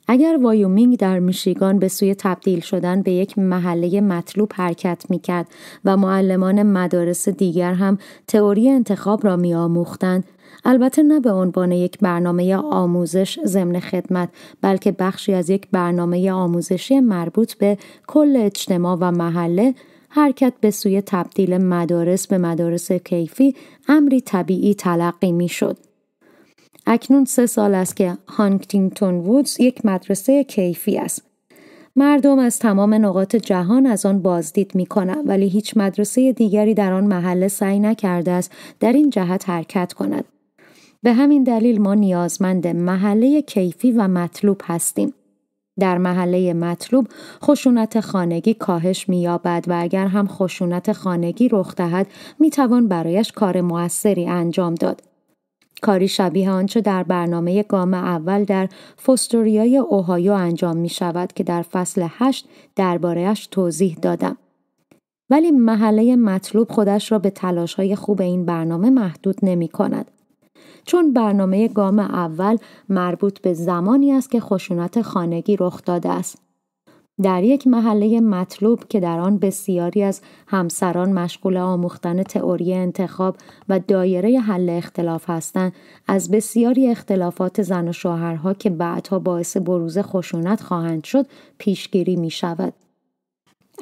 اگر وایومینگ در میشیگان به سوی تبدیل شدن به یک محله مطلوب حرکت می کرد و معلمان مدارس دیگر هم تئوری انتخاب را می آموختند البته نه به عنوان یک برنامه آموزش ضمن خدمت بلکه بخشی از یک برنامه آموزشی مربوط به کل اجتماع و محله حرکت به سوی تبدیل مدارس به مدارس کیفی امری طبیعی تلقی می شد. اکنون سه سال است که هانکتینگتون وودز یک مدرسه کیفی است. مردم از تمام نقاط جهان از آن بازدید می کنند ولی هیچ مدرسه دیگری در آن محله سعی نکرده است در این جهت حرکت کند. به همین دلیل ما نیازمند محله کیفی و مطلوب هستیم. در محله مطلوب خشونت خانگی کاهش مییابد و اگر هم خشونت خانگی رخ دهد میتوان برایش کار موثری انجام داد کاری شبیه آنچه در برنامه گام اول در فستوریای اوهایو انجام می شود که در فصل 8 دربارهش توضیح دادم. ولی محله مطلوب خودش را به تلاش های خوب این برنامه محدود نمی کند. چون برنامه گام اول مربوط به زمانی است که خشونت خانگی رخ داده است در یک محله مطلوب که در آن بسیاری از همسران مشغول آموختن تئوری انتخاب و دایره حل اختلاف هستند از بسیاری اختلافات زن و شوهرها که بعدها باعث بروز خشونت خواهند شد پیشگیری می شود.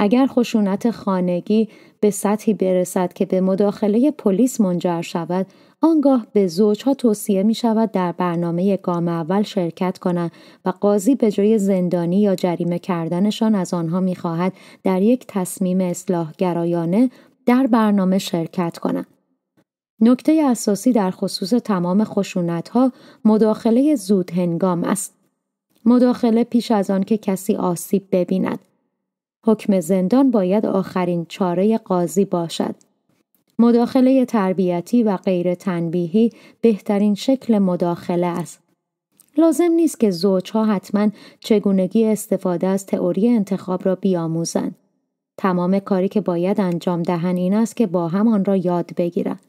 اگر خشونت خانگی به سطحی برسد که به مداخله پلیس منجر شود آنگاه به زوجها توصیه می شود در برنامه گام اول شرکت کنند و قاضی به جای زندانی یا جریمه کردنشان از آنها می خواهد در یک تصمیم اصلاحگرایانه در برنامه شرکت کنند. نکته اساسی در خصوص تمام خشونت ها مداخله زود هنگام است. مداخله پیش از آن که کسی آسیب ببیند. حکم زندان باید آخرین چاره قاضی باشد. مداخله تربیتی و غیر تنبیهی بهترین شکل مداخله است. لازم نیست که زوجها حتما چگونگی استفاده از تئوری انتخاب را بیاموزند. تمام کاری که باید انجام دهند این است که با هم آن را یاد بگیرند.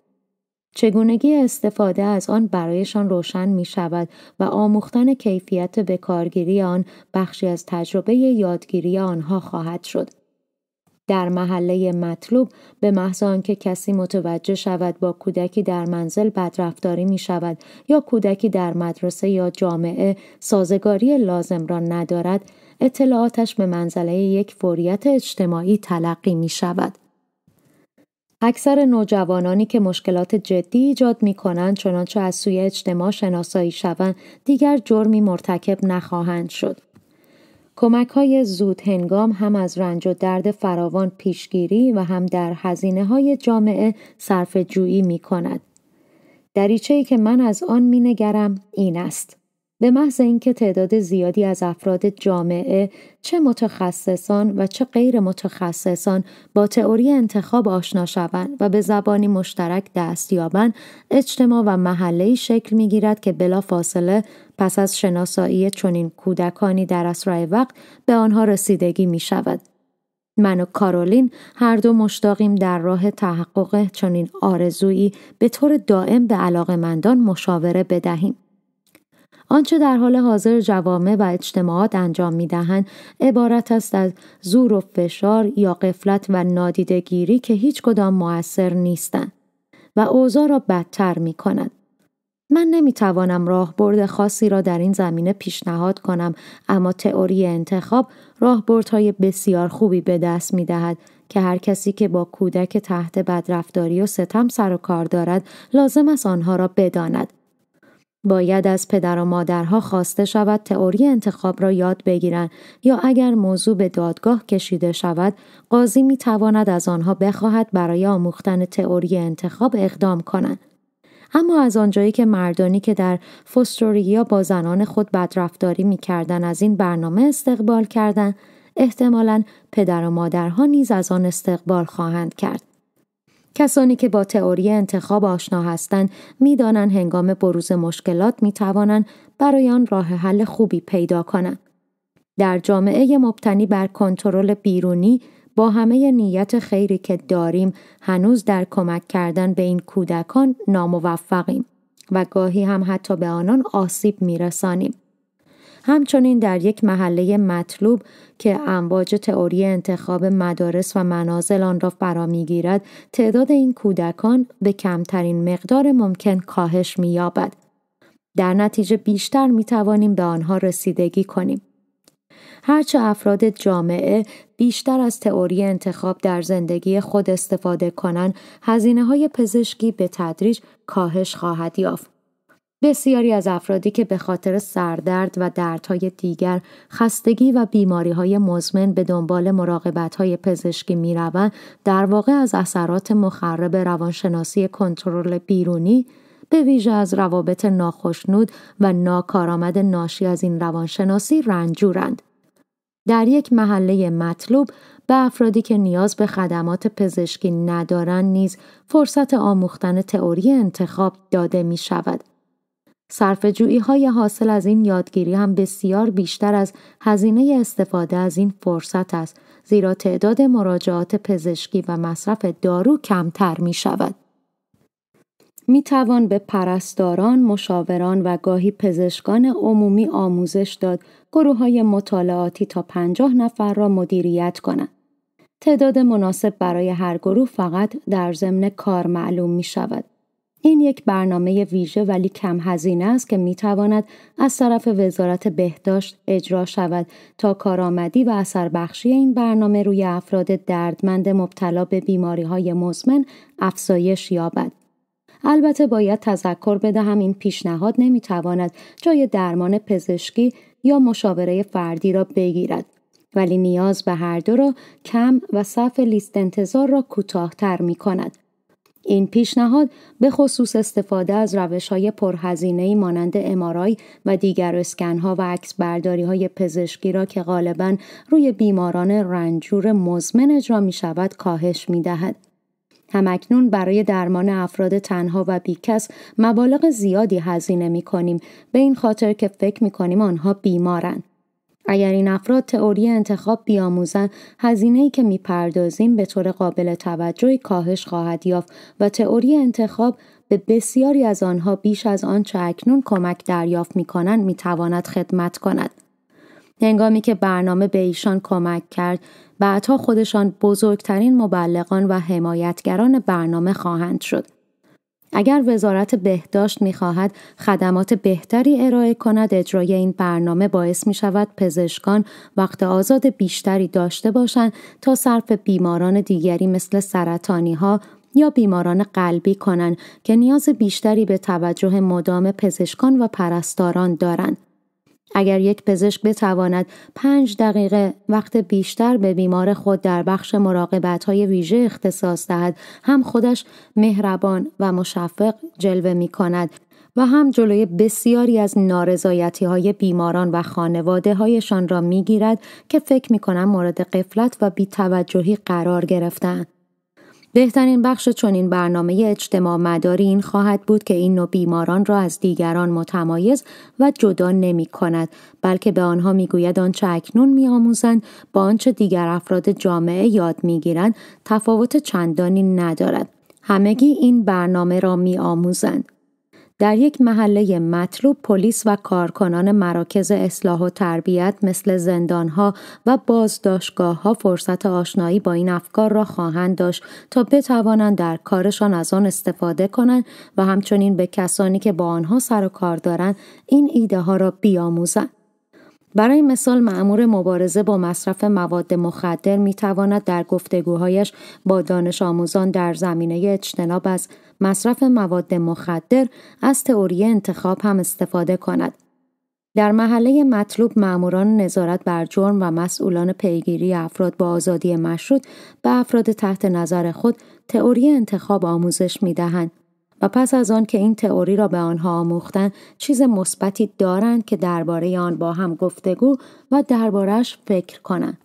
چگونگی استفاده از آن برایشان روشن می شود و آموختن کیفیت بکارگیری آن بخشی از تجربه یادگیری آنها خواهد شد. در محله مطلوب به محض آنکه کسی متوجه شود با کودکی در منزل بدرفتاری می شود یا کودکی در مدرسه یا جامعه سازگاری لازم را ندارد اطلاعاتش به منزله یک فوریت اجتماعی تلقی می شود. اکثر نوجوانانی که مشکلات جدی ایجاد می کنند چنانچه از سوی اجتماع شناسایی شوند دیگر جرمی مرتکب نخواهند شد. کمک های زود هنگام هم از رنج و درد فراوان پیشگیری و هم در هزینه های جامعه صرف جویی می کند. دریچه ای که من از آن می نگرم این است. به محض اینکه تعداد زیادی از افراد جامعه چه متخصصان و چه غیر متخصصان با تئوری انتخاب آشنا شوند و به زبانی مشترک دست یابند اجتماع و محله شکل گیرد که بلا فاصله پس از شناسایی چنین کودکانی در اسرع وقت به آنها رسیدگی می شود. من و کارولین هر دو مشتاقیم در راه تحقق چنین آرزویی به طور دائم به علاقمندان مشاوره بدهیم. آنچه در حال حاضر جوامع و اجتماعات انجام می دهند عبارت است از زور و فشار یا قفلت و نادیدگیری که هیچ کدام موثر نیستند و اوضاع را بدتر می کند. من نمی توانم راهبرد خاصی را در این زمینه پیشنهاد کنم اما تئوری انتخاب راهبردهای بسیار خوبی به دست می دهد که هر کسی که با کودک تحت بدرفتاری و ستم سر و کار دارد لازم است آنها را بداند باید از پدر و مادرها خواسته شود تئوری انتخاب را یاد بگیرند یا اگر موضوع به دادگاه کشیده شود قاضی می تواند از آنها بخواهد برای آموختن تئوری انتخاب اقدام کنند اما از آنجایی که مردانی که در فستوریا با زنان خود بدرفتاری می کردن از این برنامه استقبال کردند احتمالا پدر و مادرها نیز از آن استقبال خواهند کرد کسانی که با تئوری انتخاب آشنا هستند میدانند هنگام بروز مشکلات می توانند برای آن راه حل خوبی پیدا کنند در جامعه مبتنی بر کنترل بیرونی با همه نیت خیری که داریم هنوز در کمک کردن به این کودکان ناموفقیم و گاهی هم حتی به آنان آسیب میرسانیم همچنین در یک محله مطلوب که امواج تئوری انتخاب مدارس و منازل آن را فرا میگیرد تعداد این کودکان به کمترین مقدار ممکن کاهش مییابد در نتیجه بیشتر می به آنها رسیدگی کنیم. هرچه افراد جامعه بیشتر از تئوری انتخاب در زندگی خود استفاده کنند، هزینه های پزشکی به تدریج کاهش خواهد یافت. بسیاری از افرادی که به خاطر سردرد و دردهای دیگر خستگی و بیماری های مزمن به دنبال مراقبت های پزشکی می روند در واقع از اثرات مخرب روانشناسی کنترل بیرونی به ویژه از روابط ناخشنود و ناکارآمد ناشی از این روانشناسی رنجورند. در یک محله مطلوب به افرادی که نیاز به خدمات پزشکی ندارند نیز فرصت آموختن تئوری انتخاب داده می شود. صرفجویی های حاصل از این یادگیری هم بسیار بیشتر از هزینه استفاده از این فرصت است زیرا تعداد مراجعات پزشکی و مصرف دارو کمتر می شود. می توان به پرستاران، مشاوران و گاهی پزشکان عمومی آموزش داد گروه های مطالعاتی تا پنجاه نفر را مدیریت کنند. تعداد مناسب برای هر گروه فقط در ضمن کار معلوم می شود. این یک برنامه ویژه ولی کم هزینه است که می تواند از طرف وزارت بهداشت اجرا شود تا کارآمدی و اثر بخشی این برنامه روی افراد دردمند مبتلا به بیماری های مزمن افزایش یابد. البته باید تذکر بدهم این پیشنهاد نمیتواند جای درمان پزشکی یا مشاوره فردی را بگیرد ولی نیاز به هر دو را کم و صف لیست انتظار را کوتاهتر می کند. این پیشنهاد به خصوص استفاده از روش های پرهزینه مانند امارای و دیگر اسکن ها و عکس برداری های پزشکی را که غالبا روی بیماران رنجور مزمن اجرا می شود کاهش می دهد. همکنون برای درمان افراد تنها و بیکس مبالغ زیادی هزینه می کنیم به این خاطر که فکر می کنیم آنها بیمارند. اگر این افراد تئوری انتخاب بیاموزند هزینه که میپردازیم به طور قابل توجهی کاهش خواهد یافت و تئوری انتخاب به بسیاری از آنها بیش از آنچه اکنون کمک دریافت میکنند میتواند خدمت کند هنگامی که برنامه به ایشان کمک کرد بعدها خودشان بزرگترین مبلغان و حمایتگران برنامه خواهند شد اگر وزارت بهداشت میخواهد خدمات بهتری ارائه کند اجرای این برنامه باعث می شود پزشکان وقت آزاد بیشتری داشته باشند تا صرف بیماران دیگری مثل سرطانی ها یا بیماران قلبی کنند که نیاز بیشتری به توجه مدام پزشکان و پرستاران دارند. اگر یک پزشک بتواند پنج دقیقه وقت بیشتر به بیمار خود در بخش مراقبت های ویژه اختصاص دهد هم خودش مهربان و مشفق جلوه می کند و هم جلوی بسیاری از نارضایتی های بیماران و خانواده هایشان را می گیرد که فکر می کنم مورد قفلت و بیتوجهی قرار گرفتند. بهترین بخش چنین برنامه اجتماع مداری این خواهد بود که این نوع بیماران را از دیگران متمایز و جدا نمی کند بلکه به آنها میگوید آنچه اکنون آموزند با آنچه دیگر افراد جامعه یاد گیرند تفاوت چندانی ندارد همگی این برنامه را آموزند. در یک محله مطلوب پلیس و کارکنان مراکز اصلاح و تربیت مثل زندانها و بازداشتگاه ها فرصت آشنایی با این افکار را خواهند داشت تا بتوانند در کارشان از آن استفاده کنند و همچنین به کسانی که با آنها سر و کار دارند این ایده ها را بیاموزند. برای مثال معمور مبارزه با مصرف مواد مخدر می تواند در گفتگوهایش با دانش آموزان در زمینه اجتناب از مصرف مواد مخدر از تئوری انتخاب هم استفاده کند. در محله مطلوب معموران نظارت بر جرم و مسئولان پیگیری افراد با آزادی مشروط به افراد تحت نظر خود تئوری انتخاب آموزش می دهند. و پس از آن که این تئوری را به آنها آموختند چیز مثبتی دارند که درباره آن با هم گفتگو و دربارهش فکر کنند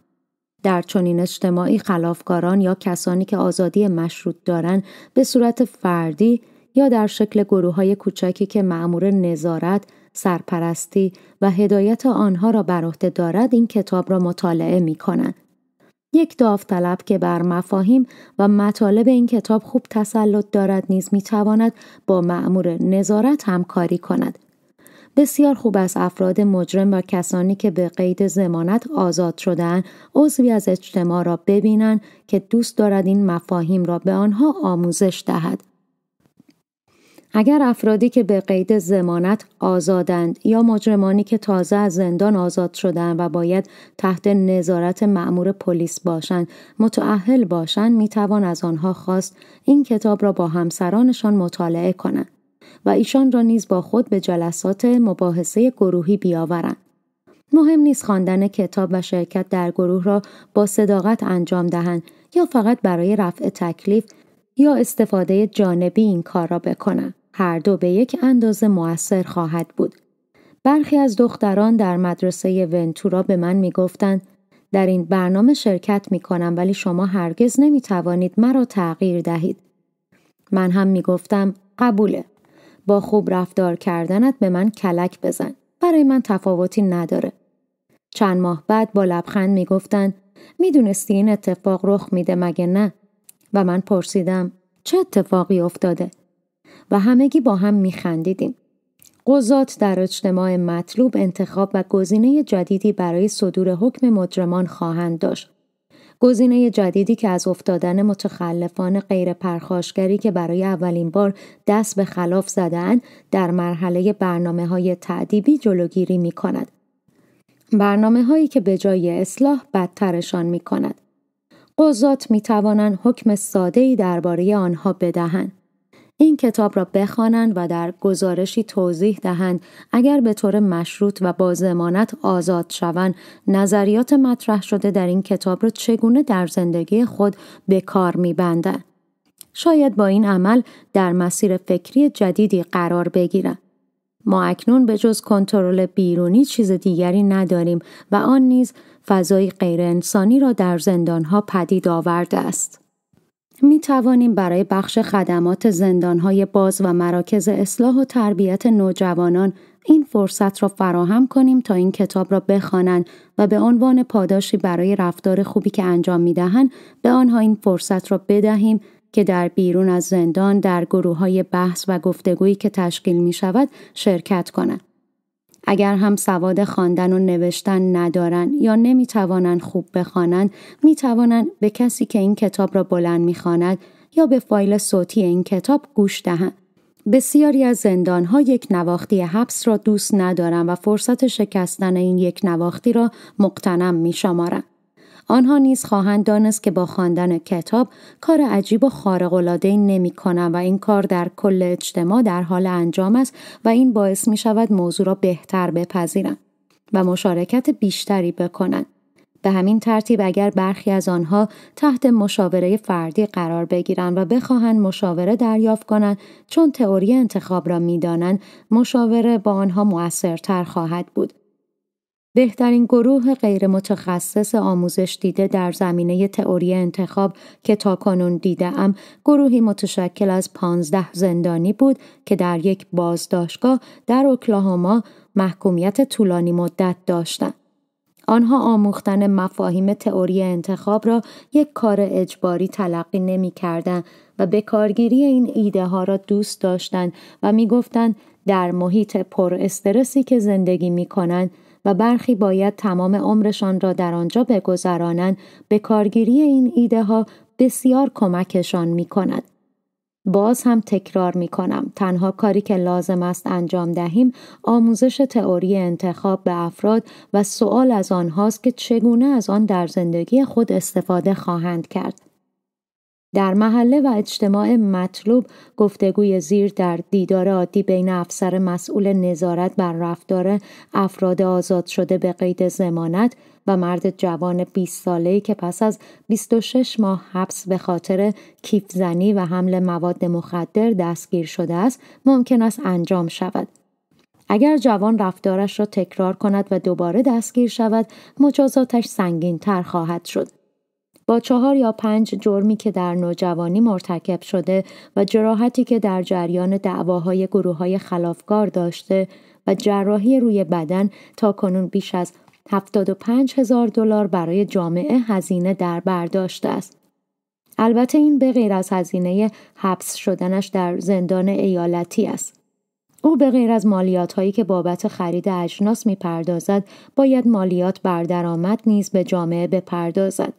در چنین اجتماعی خلافکاران یا کسانی که آزادی مشروط دارند به صورت فردی یا در شکل گروه های کوچکی که معمور نظارت، سرپرستی و هدایت آنها را بر عهده دارد این کتاب را مطالعه می کنند. یک داوطلب که بر مفاهیم و مطالب این کتاب خوب تسلط دارد نیز میتواند با معمور نظارت همکاری کند بسیار خوب از افراد مجرم و کسانی که به قید زمانت آزاد شدن عضوی از اجتماع را ببینند که دوست دارد این مفاهیم را به آنها آموزش دهد اگر افرادی که به قید زمانت آزادند یا مجرمانی که تازه از زندان آزاد شدند و باید تحت نظارت معمور پلیس باشند متعهل باشند توان از آنها خواست این کتاب را با همسرانشان مطالعه کنند و ایشان را نیز با خود به جلسات مباحثه گروهی بیاورند مهم نیست خواندن کتاب و شرکت در گروه را با صداقت انجام دهند یا فقط برای رفع تکلیف یا استفاده جانبی این کار را بکنند. هر دو به یک اندازه موثر خواهد بود. برخی از دختران در مدرسه ونتورا به من می گفتن در این برنامه شرکت می کنم ولی شما هرگز نمی توانید مرا تغییر دهید. من هم می گفتم قبوله. با خوب رفتار کردنت به من کلک بزن. برای من تفاوتی نداره. چند ماه بعد با لبخند می گفتن می دونستی این اتفاق رخ میده مگه نه؟ و من پرسیدم چه اتفاقی افتاده؟ و همگی با هم میخندیدیم. قضات در اجتماع مطلوب انتخاب و گزینه جدیدی برای صدور حکم مجرمان خواهند داشت. گزینه جدیدی که از افتادن متخلفان غیر پرخاشگری که برای اولین بار دست به خلاف زدن در مرحله برنامه های تعدیبی جلوگیری می کند. برنامه هایی که به جای اصلاح بدترشان می کند. قضات می توانند حکم ساده درباره آنها بدهند. این کتاب را بخوانند و در گزارشی توضیح دهند اگر به طور مشروط و با زمانت آزاد شوند نظریات مطرح شده در این کتاب را چگونه در زندگی خود به کار میبندند شاید با این عمل در مسیر فکری جدیدی قرار بگیرند ما اکنون به جز کنترل بیرونی چیز دیگری نداریم و آن نیز فضای انسانی را در زندانها پدید آورده است می توانیم برای بخش خدمات های باز و مراکز اصلاح و تربیت نوجوانان این فرصت را فراهم کنیم تا این کتاب را بخوانند و به عنوان پاداشی برای رفتار خوبی که انجام می دهند به آنها این فرصت را بدهیم که در بیرون از زندان در گروه های بحث و گفتگویی که تشکیل می شود شرکت کنند. اگر هم سواد خواندن و نوشتن ندارن یا نمیتوانند خوب بخوانند میتوانند به کسی که این کتاب را بلند میخواند یا به فایل صوتی این کتاب گوش دهند بسیاری از زندان ها یک نواختی حبس را دوست ندارند و فرصت شکستن این یک نواختی را مقتنم می آنها نیز خواهند دانست که با خواندن کتاب کار عجیب و نمی نمی‌کنم و این کار در کل اجتماع در حال انجام است و این باعث می شود موضوع را بهتر بپذیرند و مشارکت بیشتری بکنند. به همین ترتیب اگر برخی از آنها تحت مشاوره فردی قرار بگیرند و بخواهند مشاوره دریافت کنند چون تئوری انتخاب را میدانند مشاوره با آنها موثرتر خواهد بود بهترین گروه غیر متخصص آموزش دیده در زمینه تئوری انتخاب که تا کنون دیده ام گروهی متشکل از 15 زندانی بود که در یک بازداشتگاه در اوکلاهاما محکومیت طولانی مدت داشتند. آنها آموختن مفاهیم تئوری انتخاب را یک کار اجباری تلقی نمی کردن و به کارگیری این ایده ها را دوست داشتند و می در محیط پر استرسی که زندگی می کنند و برخی باید تمام عمرشان را در آنجا بگذرانند به کارگیری این ایده ها بسیار کمکشان می کند. باز هم تکرار می کنم تنها کاری که لازم است انجام دهیم آموزش تئوری انتخاب به افراد و سوال از آنهاست که چگونه از آن در زندگی خود استفاده خواهند کرد. در محله و اجتماع مطلوب گفتگوی زیر در دیدار عادی بین افسر مسئول نظارت بر رفتار افراد آزاد شده به قید زمانت و مرد جوان 20 ساله‌ای که پس از 26 ماه حبس به خاطر کیفزنی و حمل مواد مخدر دستگیر شده است ممکن است انجام شود اگر جوان رفتارش را تکرار کند و دوباره دستگیر شود مجازاتش سنگین تر خواهد شد با چهار یا پنج جرمی که در نوجوانی مرتکب شده و جراحتی که در جریان دعواهای گروه های خلافکار داشته و جراحی روی بدن تا کنون بیش از 75 هزار دلار برای جامعه هزینه در برداشته است. البته این به غیر از هزینه حبس شدنش در زندان ایالتی است. او به غیر از مالیات هایی که بابت خرید اجناس پردازد باید مالیات بر درآمد نیز به جامعه بپردازد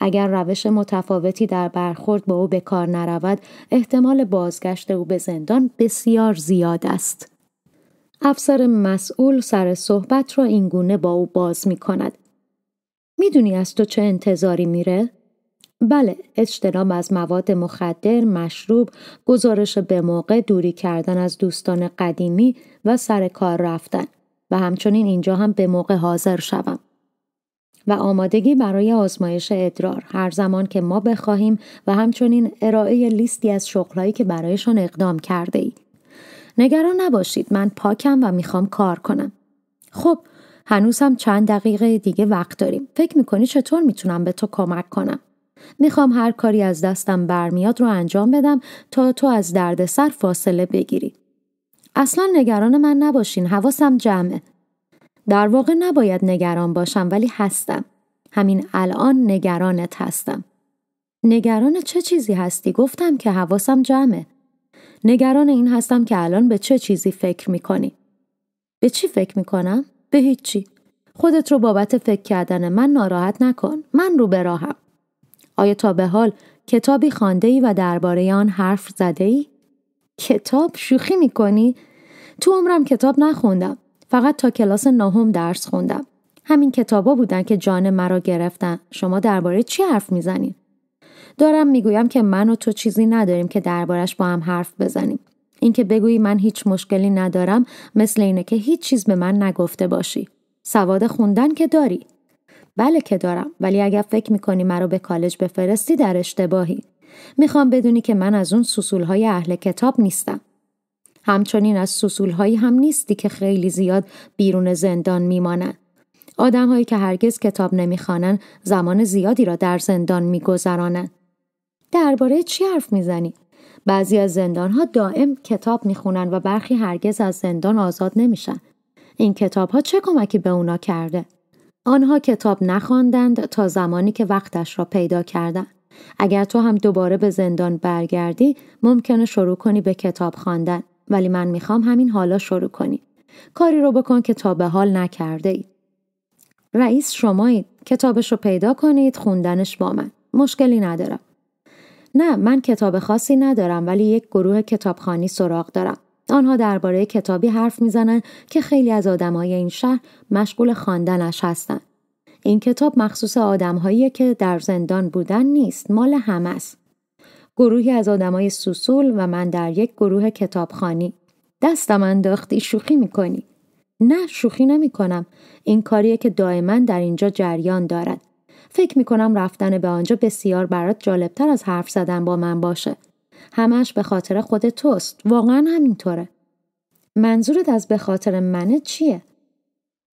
اگر روش متفاوتی در برخورد با او به کار نرود احتمال بازگشت او به زندان بسیار زیاد است افسر مسئول سر صحبت را گونه با او باز می کند. میدونی از تو چه انتظاری میره؟ بله، اجتناب از مواد مخدر، مشروب، گزارش به موقع دوری کردن از دوستان قدیمی و سر کار رفتن و همچنین اینجا هم به موقع حاضر شوم. و آمادگی برای آزمایش ادرار هر زمان که ما بخواهیم و همچنین ارائه لیستی از شغلهایی که برایشان اقدام کرده ای نگران نباشید من پاکم و میخوام کار کنم. خب هنوز هم چند دقیقه دیگه وقت داریم. فکر میکنی چطور میتونم به تو کمک کنم؟ میخوام هر کاری از دستم برمیاد رو انجام بدم تا تو از دردسر فاصله بگیری. اصلا نگران من نباشین حواسم جمعه در واقع نباید نگران باشم ولی هستم. همین الان نگرانت هستم. نگران چه چیزی هستی؟ گفتم که حواسم جمعه. نگران این هستم که الان به چه چیزی فکر میکنی؟ به چی فکر میکنم؟ به هیچی. خودت رو بابت فکر کردن من ناراحت نکن. من رو به راهم. آیا تا به حال کتابی خانده ای و درباره آن حرف زده ای؟ کتاب شوخی میکنی؟ تو عمرم کتاب نخوندم. فقط تا کلاس نهم درس خوندم همین کتابا بودن که جان مرا گرفتن شما درباره چی حرف میزنید؟ دارم میگویم که من و تو چیزی نداریم که دربارش با هم حرف بزنیم اینکه بگویی من هیچ مشکلی ندارم مثل اینه که هیچ چیز به من نگفته باشی سواد خوندن که داری بله که دارم ولی اگر فکر میکنی مرا به کالج بفرستی در اشتباهی میخوام بدونی که من از اون سسولهای اهل کتاب نیستم همچنین از سسولهایی هم نیستی که خیلی زیاد بیرون زندان میمانند آدمهایی که هرگز کتاب نمیخوانند زمان زیادی را در زندان میگذرانند درباره چی حرف میزنی بعضی از زندانها دائم کتاب میخونن و برخی هرگز از زندان آزاد نمیشن این کتابها چه کمکی به اونا کرده آنها کتاب نخواندند تا زمانی که وقتش را پیدا کردند اگر تو هم دوباره به زندان برگردی ممکنه شروع کنی به کتاب خواندن ولی من میخوام همین حالا شروع کنید. کاری رو بکن که تا به حال نکرده اید. رئیس شمایید. کتابش رو پیدا کنید خوندنش با من. مشکلی ندارم. نه من کتاب خاصی ندارم ولی یک گروه کتابخانی سراغ دارم. آنها درباره کتابی حرف میزنند که خیلی از آدمهای این شهر مشغول خواندنش هستند. این کتاب مخصوص آدمهایی که در زندان بودن نیست، مال همه است. گروهی از آدمای سوسول و من در یک گروه کتابخانی دستم انداختی شوخی میکنی نه شوخی نمیکنم این کاریه که دائما در اینجا جریان دارد فکر میکنم رفتن به آنجا بسیار برات جالبتر از حرف زدن با من باشه همش به خاطر خود توست واقعا همینطوره منظورت از به خاطر منه چیه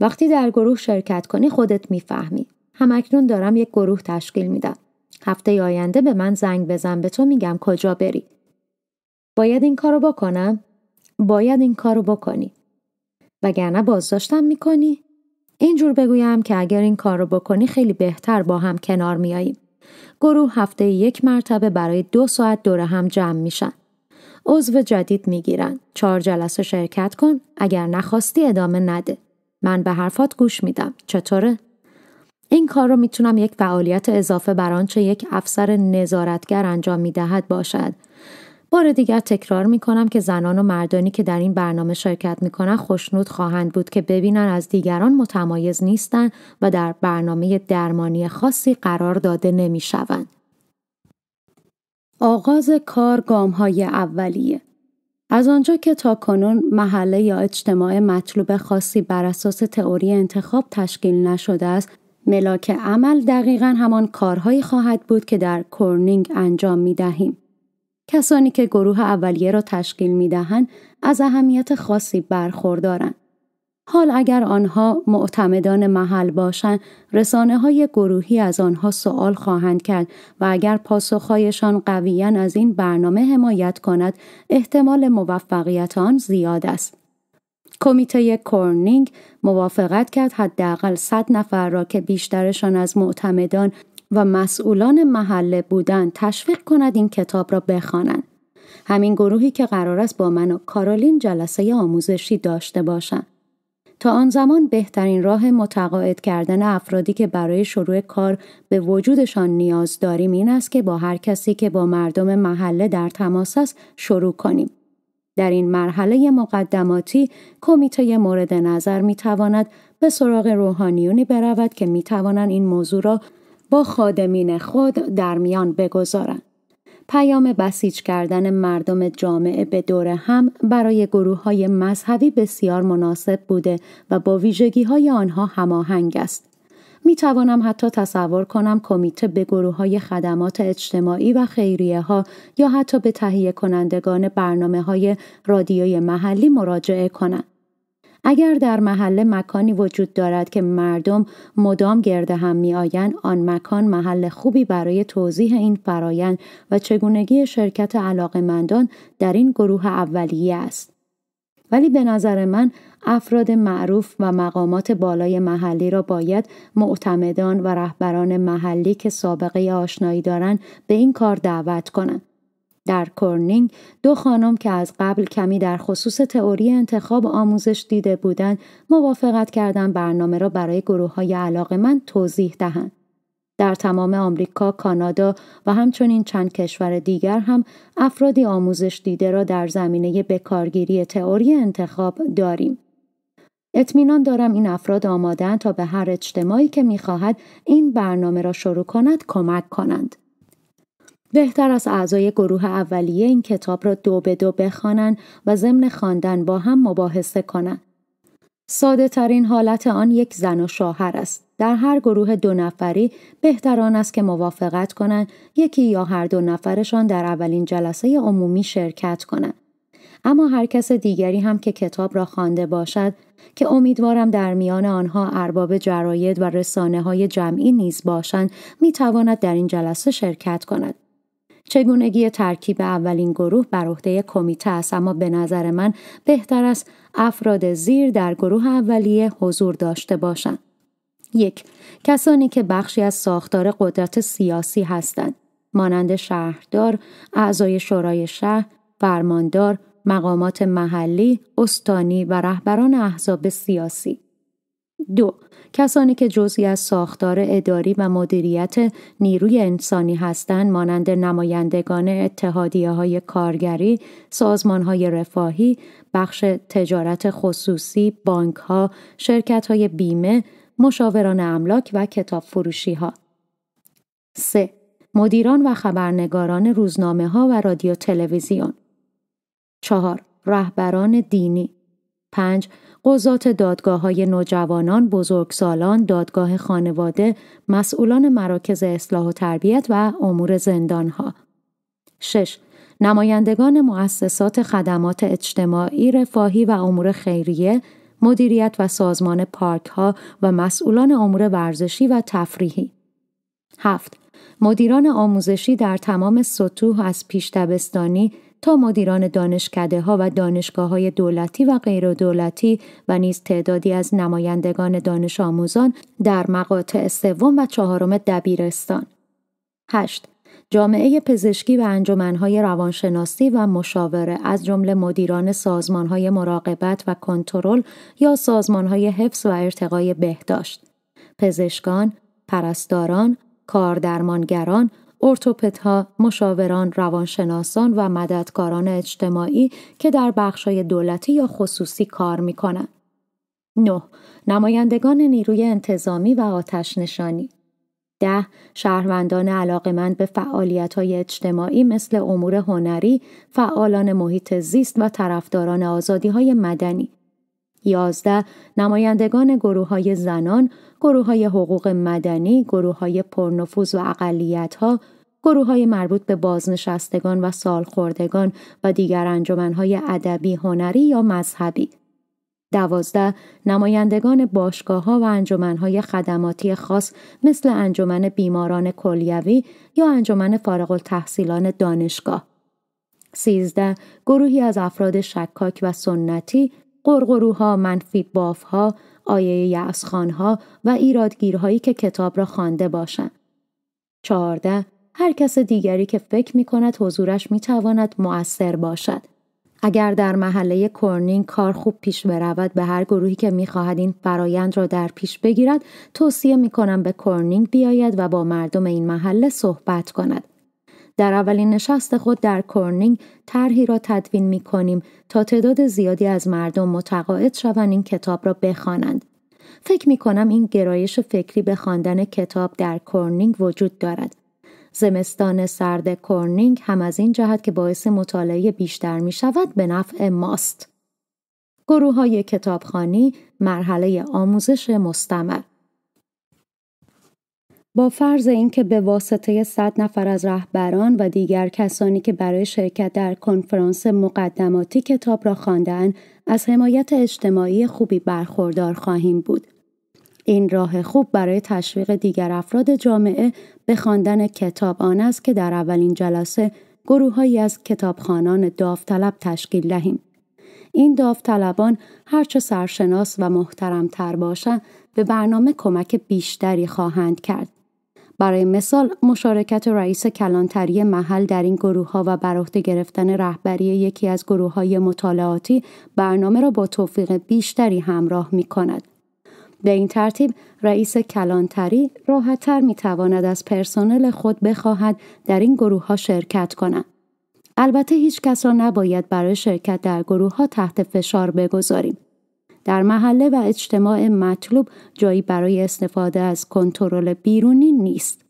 وقتی در گروه شرکت کنی خودت میفهمی همکنون دارم یک گروه تشکیل میدم هفته آینده به من زنگ بزن به تو میگم کجا بری. باید این کارو بکنم؟ باید این کارو بکنی. وگرنه بازداشتم میکنی؟ اینجور بگویم که اگر این کار رو بکنی خیلی بهتر با هم کنار میاییم. گروه هفته یک مرتبه برای دو ساعت دوره هم جمع میشن. عضو جدید میگیرن. چهار جلسه شرکت کن. اگر نخواستی ادامه نده. من به حرفات گوش میدم. چطوره؟ این کار رو میتونم یک فعالیت اضافه بر آنچه یک افسر نظارتگر انجام میدهد باشد بار دیگر تکرار میکنم که زنان و مردانی که در این برنامه شرکت میکنند خوشنود خواهند بود که ببینن از دیگران متمایز نیستند و در برنامه درمانی خاصی قرار داده نمی آغاز کار گام های اولیه از آنجا که تا کنون محله یا اجتماع مطلوب خاصی بر اساس تئوری انتخاب تشکیل نشده است ملاک عمل دقیقا همان کارهایی خواهد بود که در کورنینگ انجام می دهیم. کسانی که گروه اولیه را تشکیل می دهند از اهمیت خاصی برخوردارند. حال اگر آنها معتمدان محل باشند رسانه های گروهی از آنها سوال خواهند کرد و اگر پاسخهایشان قویا از این برنامه حمایت کند احتمال موفقیت آن زیاد است کمیته کورنینگ موافقت کرد حداقل 100 نفر را که بیشترشان از معتمدان و مسئولان محله بودند تشویق کند این کتاب را بخوانند. همین گروهی که قرار است با من و کارولین جلسه آموزشی داشته باشند. تا آن زمان بهترین راه متقاعد کردن افرادی که برای شروع کار به وجودشان نیاز داریم این است که با هر کسی که با مردم محله در تماس است شروع کنیم. در این مرحله مقدماتی کمیته مورد نظر می تواند به سراغ روحانیونی برود که می توانند این موضوع را با خادمین خود در میان بگذارند. پیام بسیج کردن مردم جامعه به دور هم برای گروه های مذهبی بسیار مناسب بوده و با ویژگی های آنها هماهنگ است. می توانم حتی تصور کنم کمیته به گروه های خدمات اجتماعی و خیریه ها یا حتی به تهیه کنندگان برنامه های رادیوی محلی مراجعه کنند. اگر در محله مکانی وجود دارد که مردم مدام گرد هم می آیند آن مکان محل خوبی برای توضیح این فرایند و چگونگی شرکت علاقمندان در این گروه اولیه است. ولی به نظر من افراد معروف و مقامات بالای محلی را باید معتمدان و رهبران محلی که سابقه آشنایی دارند به این کار دعوت کنند. در کورنینگ، دو خانم که از قبل کمی در خصوص تئوری انتخاب آموزش دیده بودند موافقت کردند برنامه را برای گروه های من توضیح دهند. در تمام آمریکا، کانادا و همچنین چند کشور دیگر هم افرادی آموزش دیده را در زمینه بکارگیری تئوری انتخاب داریم. اطمینان دارم این افراد آمادن تا به هر اجتماعی که میخواهد این برنامه را شروع کند کمک کنند. بهتر از اعضای گروه اولیه این کتاب را دو به دو بخوانند و ضمن خواندن با هم مباحثه کنند. ساده ترین حالت آن یک زن و شوهر است. در هر گروه دو نفری بهتر آن است که موافقت کنند یکی یا هر دو نفرشان در اولین جلسه عمومی شرکت کنند. اما هر کس دیگری هم که کتاب را خوانده باشد که امیدوارم در میان آنها ارباب جراید و رسانه های جمعی نیز باشند می تواند در این جلسه شرکت کند. چگونگی ترکیب اولین گروه بر عهده کمیته است اما به نظر من بهتر است افراد زیر در گروه اولیه حضور داشته باشند. یک کسانی که بخشی از ساختار قدرت سیاسی هستند مانند شهردار، اعضای شورای شهر، فرماندار، مقامات محلی، استانی و رهبران احزاب سیاسی. دو کسانی که جزی از ساختار اداری و مدیریت نیروی انسانی هستند مانند نمایندگان اتحادیه های کارگری، سازمان های رفاهی، بخش تجارت خصوصی، بانک ها، شرکت های بیمه، مشاوران املاک و کتاب فروشی ها. سه، مدیران و خبرنگاران روزنامه ها و رادیو تلویزیون چهار رهبران دینی 5. قضات دادگاه های نوجوانان، بزرگسالان، دادگاه خانواده، مسئولان مراکز اصلاح و تربیت و امور زندان ها. 6. نمایندگان مؤسسات خدمات اجتماعی، رفاهی و امور خیریه، مدیریت و سازمان پارک ها و مسئولان امور ورزشی و تفریحی. 7. مدیران آموزشی در تمام سطوح از پیش تا مدیران دانشکده ها و دانشگاه های دولتی و غیر دولتی و نیز تعدادی از نمایندگان دانش آموزان در مقاطع سوم و چهارم دبیرستان. 8. جامعه پزشکی و انجمنهای روانشناسی و مشاوره از جمله مدیران سازمانهای مراقبت و کنترل یا سازمانهای حفظ و ارتقای بهداشت پزشکان پرستاران کاردرمانگران ها، مشاوران، روانشناسان و مددکاران اجتماعی که در های دولتی یا خصوصی کار می کنند. 9. نمایندگان نیروی انتظامی و آتش نشانی ده شهروندان علاقمند به فعالیت های اجتماعی مثل امور هنری، فعالان محیط زیست و طرفداران آزادی های مدنی. 11. نمایندگان گروه های زنان، گروه های حقوق مدنی، گروه های پرنفوز و اقلیت ها، گروه های مربوط به بازنشستگان و سالخوردگان و دیگر انجمنهای ادبی هنری یا مذهبی دوازده نمایندگان باشگاه ها و های خدماتی خاص مثل انجمن بیماران کلیوی یا انجمن فارغ التحصیلان دانشگاه سیزده گروهی از افراد شکاک و سنتی قرقروها منفی بافها آیه یعصخانها و ایرادگیرهایی که کتاب را خوانده باشند چهارده، هر کس دیگری که فکر می کند حضورش می تواند مؤثر باشد. اگر در محله کورنینگ کار خوب پیش برود به هر گروهی که میخواهد این فرایند را در پیش بگیرد توصیه می کنم به کورنینگ بیاید و با مردم این محله صحبت کند. در اولین نشست خود در کورنینگ طرحی را تدوین می کنیم تا تعداد زیادی از مردم متقاعد شوند این کتاب را بخوانند. فکر می کنم این گرایش فکری به خواندن کتاب در کورنینگ وجود دارد. زمستان سرد کورنینگ هم از این جهت که باعث مطالعه بیشتر می شود به نفع ماست. گروه های کتابخانی مرحله آموزش مستمر با فرض اینکه به واسطه 100 نفر از رهبران و دیگر کسانی که برای شرکت در کنفرانس مقدماتی کتاب را خواندند از حمایت اجتماعی خوبی برخوردار خواهیم بود این راه خوب برای تشویق دیگر افراد جامعه به خواندن کتاب آن است که در اولین جلسه گروههایی از کتابخانان داوطلب تشکیل دهیم این داوطلبان هرچه سرشناس و تر باشند به برنامه کمک بیشتری خواهند کرد برای مثال مشارکت رئیس کلانتری محل در این گروه ها و بر گرفتن رهبری یکی از گروه های مطالعاتی برنامه را با توفیق بیشتری همراه می کند. به این ترتیب رئیس کلانتری راحتتر می تواند از پرسنل خود بخواهد در این گروه ها شرکت کند. البته هیچ کس را نباید برای شرکت در گروه ها تحت فشار بگذاریم. در محله و اجتماع مطلوب جایی برای استفاده از کنترل بیرونی نیست.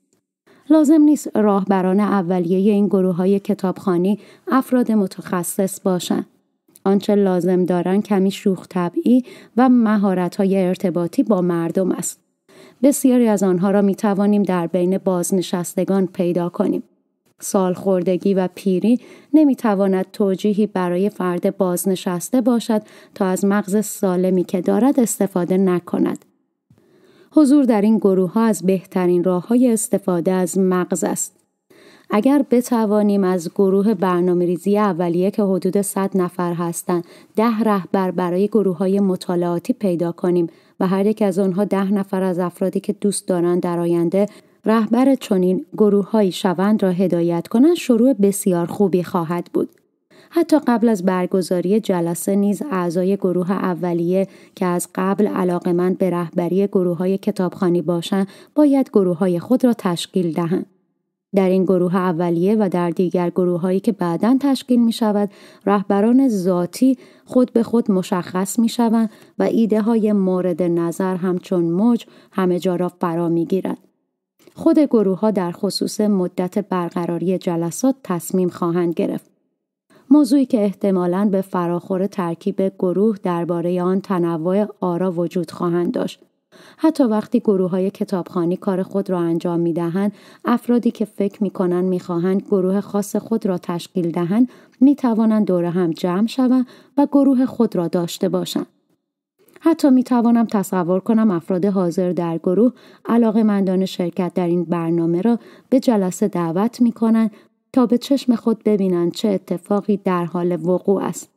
لازم نیست راهبران اولیه این گروه های کتابخانی افراد متخصص باشند. آنچه لازم دارن کمی شوخ طبعی و مهارت های ارتباطی با مردم است. بسیاری از آنها را می توانیم در بین بازنشستگان پیدا کنیم. سالخوردگی و پیری نمی تواند توجیهی برای فرد بازنشسته باشد تا از مغز سالمی که دارد استفاده نکند. حضور در این گروه ها از بهترین راه های استفاده از مغز است. اگر بتوانیم از گروه برنامه ریزی اولیه که حدود 100 نفر هستند ده رهبر برای گروه های مطالعاتی پیدا کنیم و هر یک از آنها ده نفر از افرادی که دوست دارند در آینده رهبر چنین گروههایی شوند را هدایت کنند شروع بسیار خوبی خواهد بود حتی قبل از برگزاری جلسه نیز اعضای گروه اولیه که از قبل علاقمند به رهبری گروه های کتابخانی باشند باید گروه خود را تشکیل دهند در این گروه اولیه و در دیگر گروه هایی که بعدا تشکیل می شود رهبران ذاتی خود به خود مشخص می شوند و ایده های مورد نظر همچون موج همه جا را فرا می گیرد. خود گروه ها در خصوص مدت برقراری جلسات تصمیم خواهند گرفت. موضوعی که احتمالاً به فراخور ترکیب گروه درباره آن تنوع آرا وجود خواهند داشت. حتی وقتی گروه های کتابخانی کار خود را انجام می دهند، افرادی که فکر می کنند می خواهند گروه خاص خود را تشکیل دهند، می توانند دور هم جمع شوند و گروه خود را داشته باشند. حتی می توانم تصور کنم افراد حاضر در گروه علاقه مندان شرکت در این برنامه را به جلسه دعوت می کنند تا به چشم خود ببینند چه اتفاقی در حال وقوع است.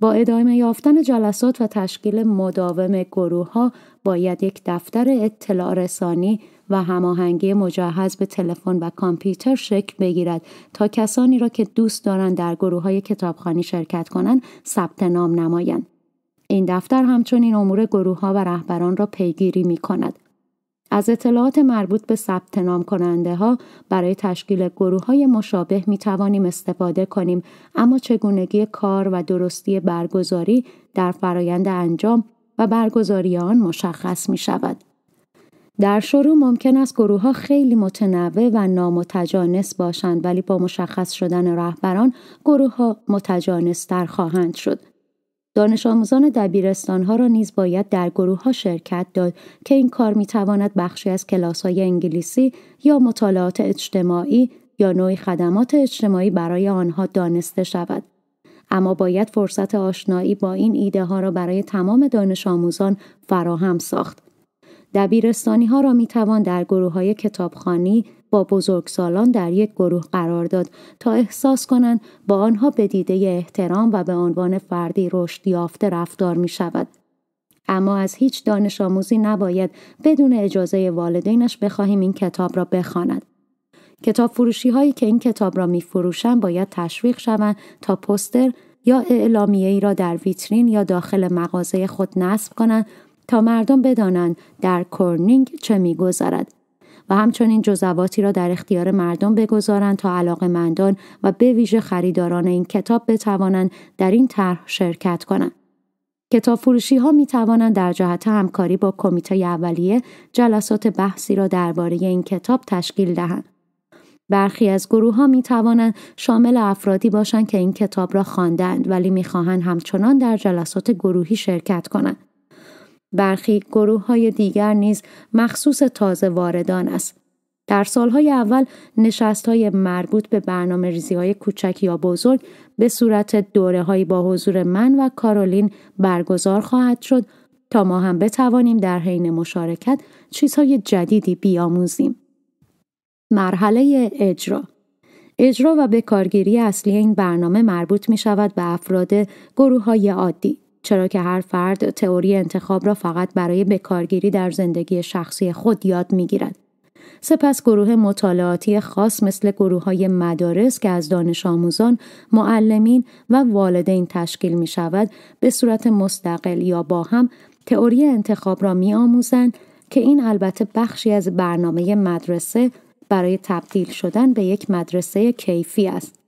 با ادامه یافتن جلسات و تشکیل مداوم گروه ها باید یک دفتر اطلاع رسانی و هماهنگی مجهز به تلفن و کامپیوتر شکل بگیرد تا کسانی را که دوست دارند در گروه های کتابخانی شرکت کنند ثبت نام نمایند. این دفتر همچنین امور گروه ها و رهبران را پیگیری می کند. از اطلاعات مربوط به ثبت نام کننده ها برای تشکیل گروه های مشابه می توانیم استفاده کنیم اما چگونگی کار و درستی برگزاری در فرایند انجام و برگزاری آن مشخص می شود. در شروع ممکن است گروه ها خیلی متنوع و نامتجانس باشند ولی با مشخص شدن رهبران گروه ها متجانس خواهند شد. دانش آموزان دبیرستان ها را نیز باید در گروه ها شرکت داد که این کار می تواند بخشی از کلاس های انگلیسی یا مطالعات اجتماعی یا نوع خدمات اجتماعی برای آنها دانسته شود. اما باید فرصت آشنایی با این ایده ها را برای تمام دانش آموزان فراهم ساخت. دبیرستانی ها را می توان در گروه های کتابخانی، با بزرگسالان در یک گروه قرار داد تا احساس کنند با آنها به دیده احترام و به عنوان فردی رشد یافته رفتار می شود. اما از هیچ دانش آموزی نباید بدون اجازه والدینش بخواهیم این کتاب را بخواند. کتاب فروشی هایی که این کتاب را می باید تشویق شوند تا پستر یا اعلامیه ای را در ویترین یا داخل مغازه خود نصب کنند تا مردم بدانند در کورنینگ چه میگذرد و همچنین جزواتی را در اختیار مردم بگذارند تا مندان و به ویژه خریداران این کتاب بتوانند در این طرح شرکت کنند. کتاب فروشی ها می توانند در جهت همکاری با کمیته اولیه جلسات بحثی را درباره این کتاب تشکیل دهند. برخی از گروه ها می توانند شامل افرادی باشند که این کتاب را خواندند ولی می خواهند همچنان در جلسات گروهی شرکت کنند. برخی گروه های دیگر نیز مخصوص تازه واردان است. در سالهای اول نشست های مربوط به برنامه ریزی های کوچک یا بزرگ به صورت دوره های با حضور من و کارولین برگزار خواهد شد تا ما هم بتوانیم در حین مشارکت چیزهای جدیدی بیاموزیم. مرحله اجرا اجرا و کارگیری اصلی این برنامه مربوط می شود به افراد گروه های عادی چرا که هر فرد تئوری انتخاب را فقط برای بکارگیری در زندگی شخصی خود یاد میگیرد سپس گروه مطالعاتی خاص مثل گروه های مدارس که از دانش آموزان، معلمین و والدین تشکیل می شود به صورت مستقل یا با هم تئوری انتخاب را می آموزند که این البته بخشی از برنامه مدرسه برای تبدیل شدن به یک مدرسه کیفی است.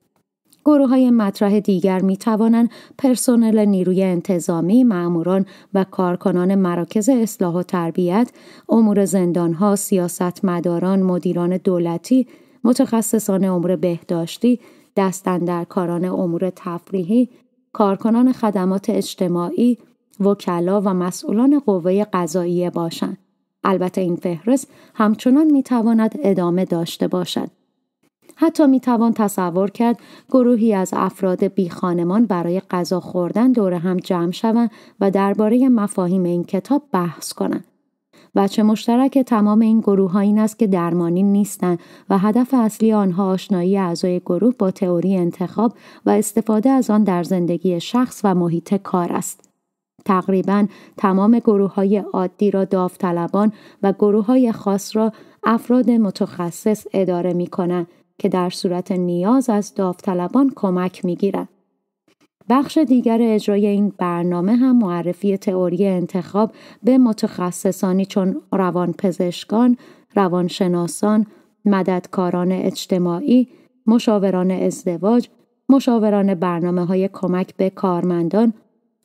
گروه های مطرح دیگر می توانند پرسنل نیروی انتظامی، معموران و کارکنان مراکز اصلاح و تربیت، امور زندانها، سیاستمداران، مدیران دولتی، متخصصان امور بهداشتی، دستندرکاران امور تفریحی، کارکنان خدمات اجتماعی، وکلا و مسئولان قوه قضاییه باشند. البته این فهرست همچنان می تواند ادامه داشته باشد. حتی می توان تصور کرد گروهی از افراد بی خانمان برای غذا خوردن دور هم جمع شوند و درباره مفاهیم این کتاب بحث کنند. بچه مشترک تمام این گروه ها این است که درمانی نیستند و هدف اصلی آنها آشنایی اعضای گروه با تئوری انتخاب و استفاده از آن در زندگی شخص و محیط کار است. تقریبا تمام گروه های عادی را داوطلبان و گروه های خاص را افراد متخصص اداره می کنند که در صورت نیاز از داوطلبان کمک گیرد. بخش دیگر اجرای این برنامه هم معرفی تئوری انتخاب به متخصصانی چون روانپزشکان، روانشناسان، مددکاران اجتماعی، مشاوران ازدواج، مشاوران برنامه های کمک به کارمندان،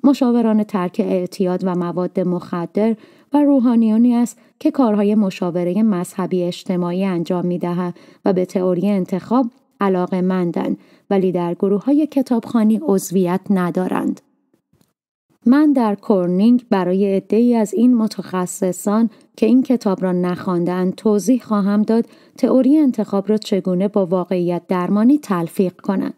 مشاوران ترک اعتیاد و مواد مخدر و روحانیانی است که کارهای مشاوره مذهبی اجتماعی انجام می دهد و به تئوری انتخاب علاقه مندن ولی در گروه های کتابخانی عضویت ندارند. من در کورنینگ برای عدهای از این متخصصان که این کتاب را نخواندند توضیح خواهم داد تئوری انتخاب را چگونه با واقعیت درمانی تلفیق کنند.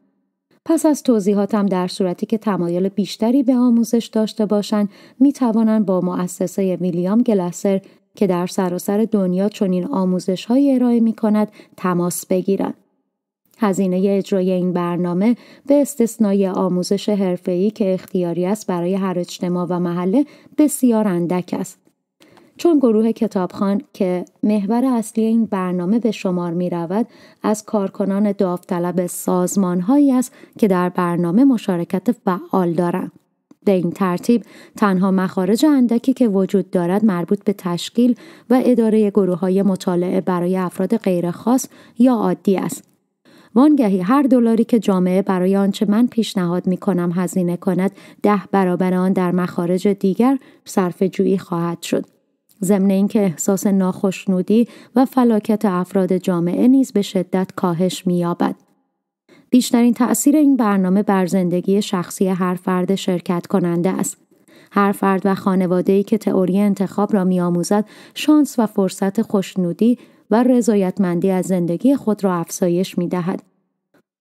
پس از توضیحاتم در صورتی که تمایل بیشتری به آموزش داشته باشند می توانند با مؤسسه ویلیام گلسر که در سراسر دنیا چنین آموزش های ارائه می کند تماس بگیرند. هزینه اجرای این برنامه به استثنای آموزش حرفه‌ای که اختیاری است برای هر اجتماع و محله بسیار اندک است. چون گروه کتابخان که محور اصلی این برنامه به شمار می رود از کارکنان داوطلب سازمان هایی است که در برنامه مشارکت فعال دارند. به این ترتیب تنها مخارج اندکی که وجود دارد مربوط به تشکیل و اداره گروه های مطالعه برای افراد غیرخاص یا عادی است. وانگهی هر دلاری که جامعه برای آنچه من پیشنهاد می کنم هزینه کند ده برابر آن در مخارج دیگر صرف جویی خواهد شد. ضمن اینکه احساس ناخشنودی و فلاکت افراد جامعه نیز به شدت کاهش مییابد بیشترین تأثیر این برنامه بر زندگی شخصی هر فرد شرکت کننده است هر فرد و خانواده‌ای که تئوری انتخاب را میآموزد شانس و فرصت خوشنودی و رضایتمندی از زندگی خود را افزایش می دهد.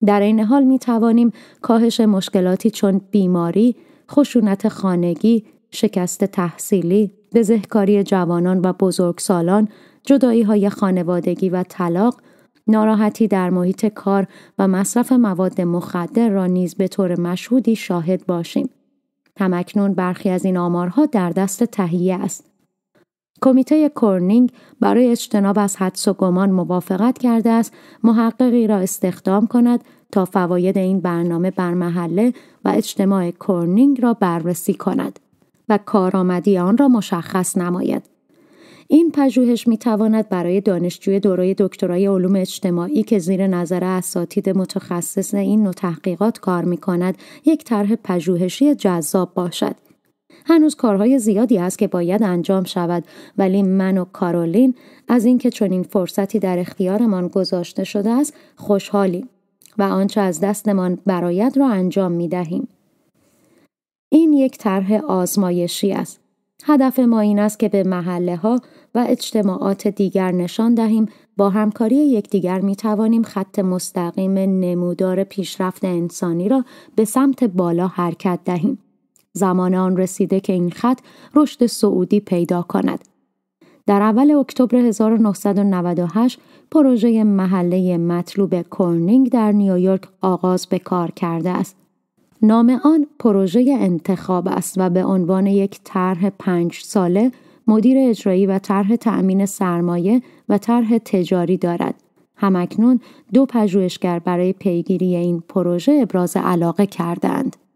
در این حال می کاهش مشکلاتی چون بیماری، خشونت خانگی، شکست تحصیلی، بزهکاری جوانان و بزرگسالان، جدایی های خانوادگی و طلاق، ناراحتی در محیط کار و مصرف مواد مخدر را نیز به طور مشهودی شاهد باشیم. همکنون برخی از این آمارها در دست تهیه است. کمیته کورنینگ برای اجتناب از حدس و گمان موافقت کرده است محققی را استخدام کند تا فواید این برنامه بر محله و اجتماع کورنینگ را بررسی کند. و کارآمدی آن را مشخص نماید این پژوهش می تواند برای دانشجوی دوره دکترای علوم اجتماعی که زیر نظر اساتید متخصص این نوع تحقیقات کار می کند یک طرح پژوهشی جذاب باشد. هنوز کارهای زیادی است که باید انجام شود ولی من و کارولین از اینکه چنین فرصتی در اختیارمان گذاشته شده است خوشحالیم و آنچه از دستمان برایت را انجام می دهیم. این یک طرح آزمایشی است. هدف ما این است که به محله ها و اجتماعات دیگر نشان دهیم با همکاری یکدیگر می توانیم خط مستقیم نمودار پیشرفت انسانی را به سمت بالا حرکت دهیم. زمان آن رسیده که این خط رشد سعودی پیدا کند. در اول اکتبر 1998 پروژه محله مطلوب کورنینگ در نیویورک آغاز به کار کرده است. نام آن پروژه انتخاب است و به عنوان یک طرح پنج ساله مدیر اجرایی و طرح تأمین سرمایه و طرح تجاری دارد. همکنون دو پژوهشگر برای پیگیری این پروژه ابراز علاقه کردند.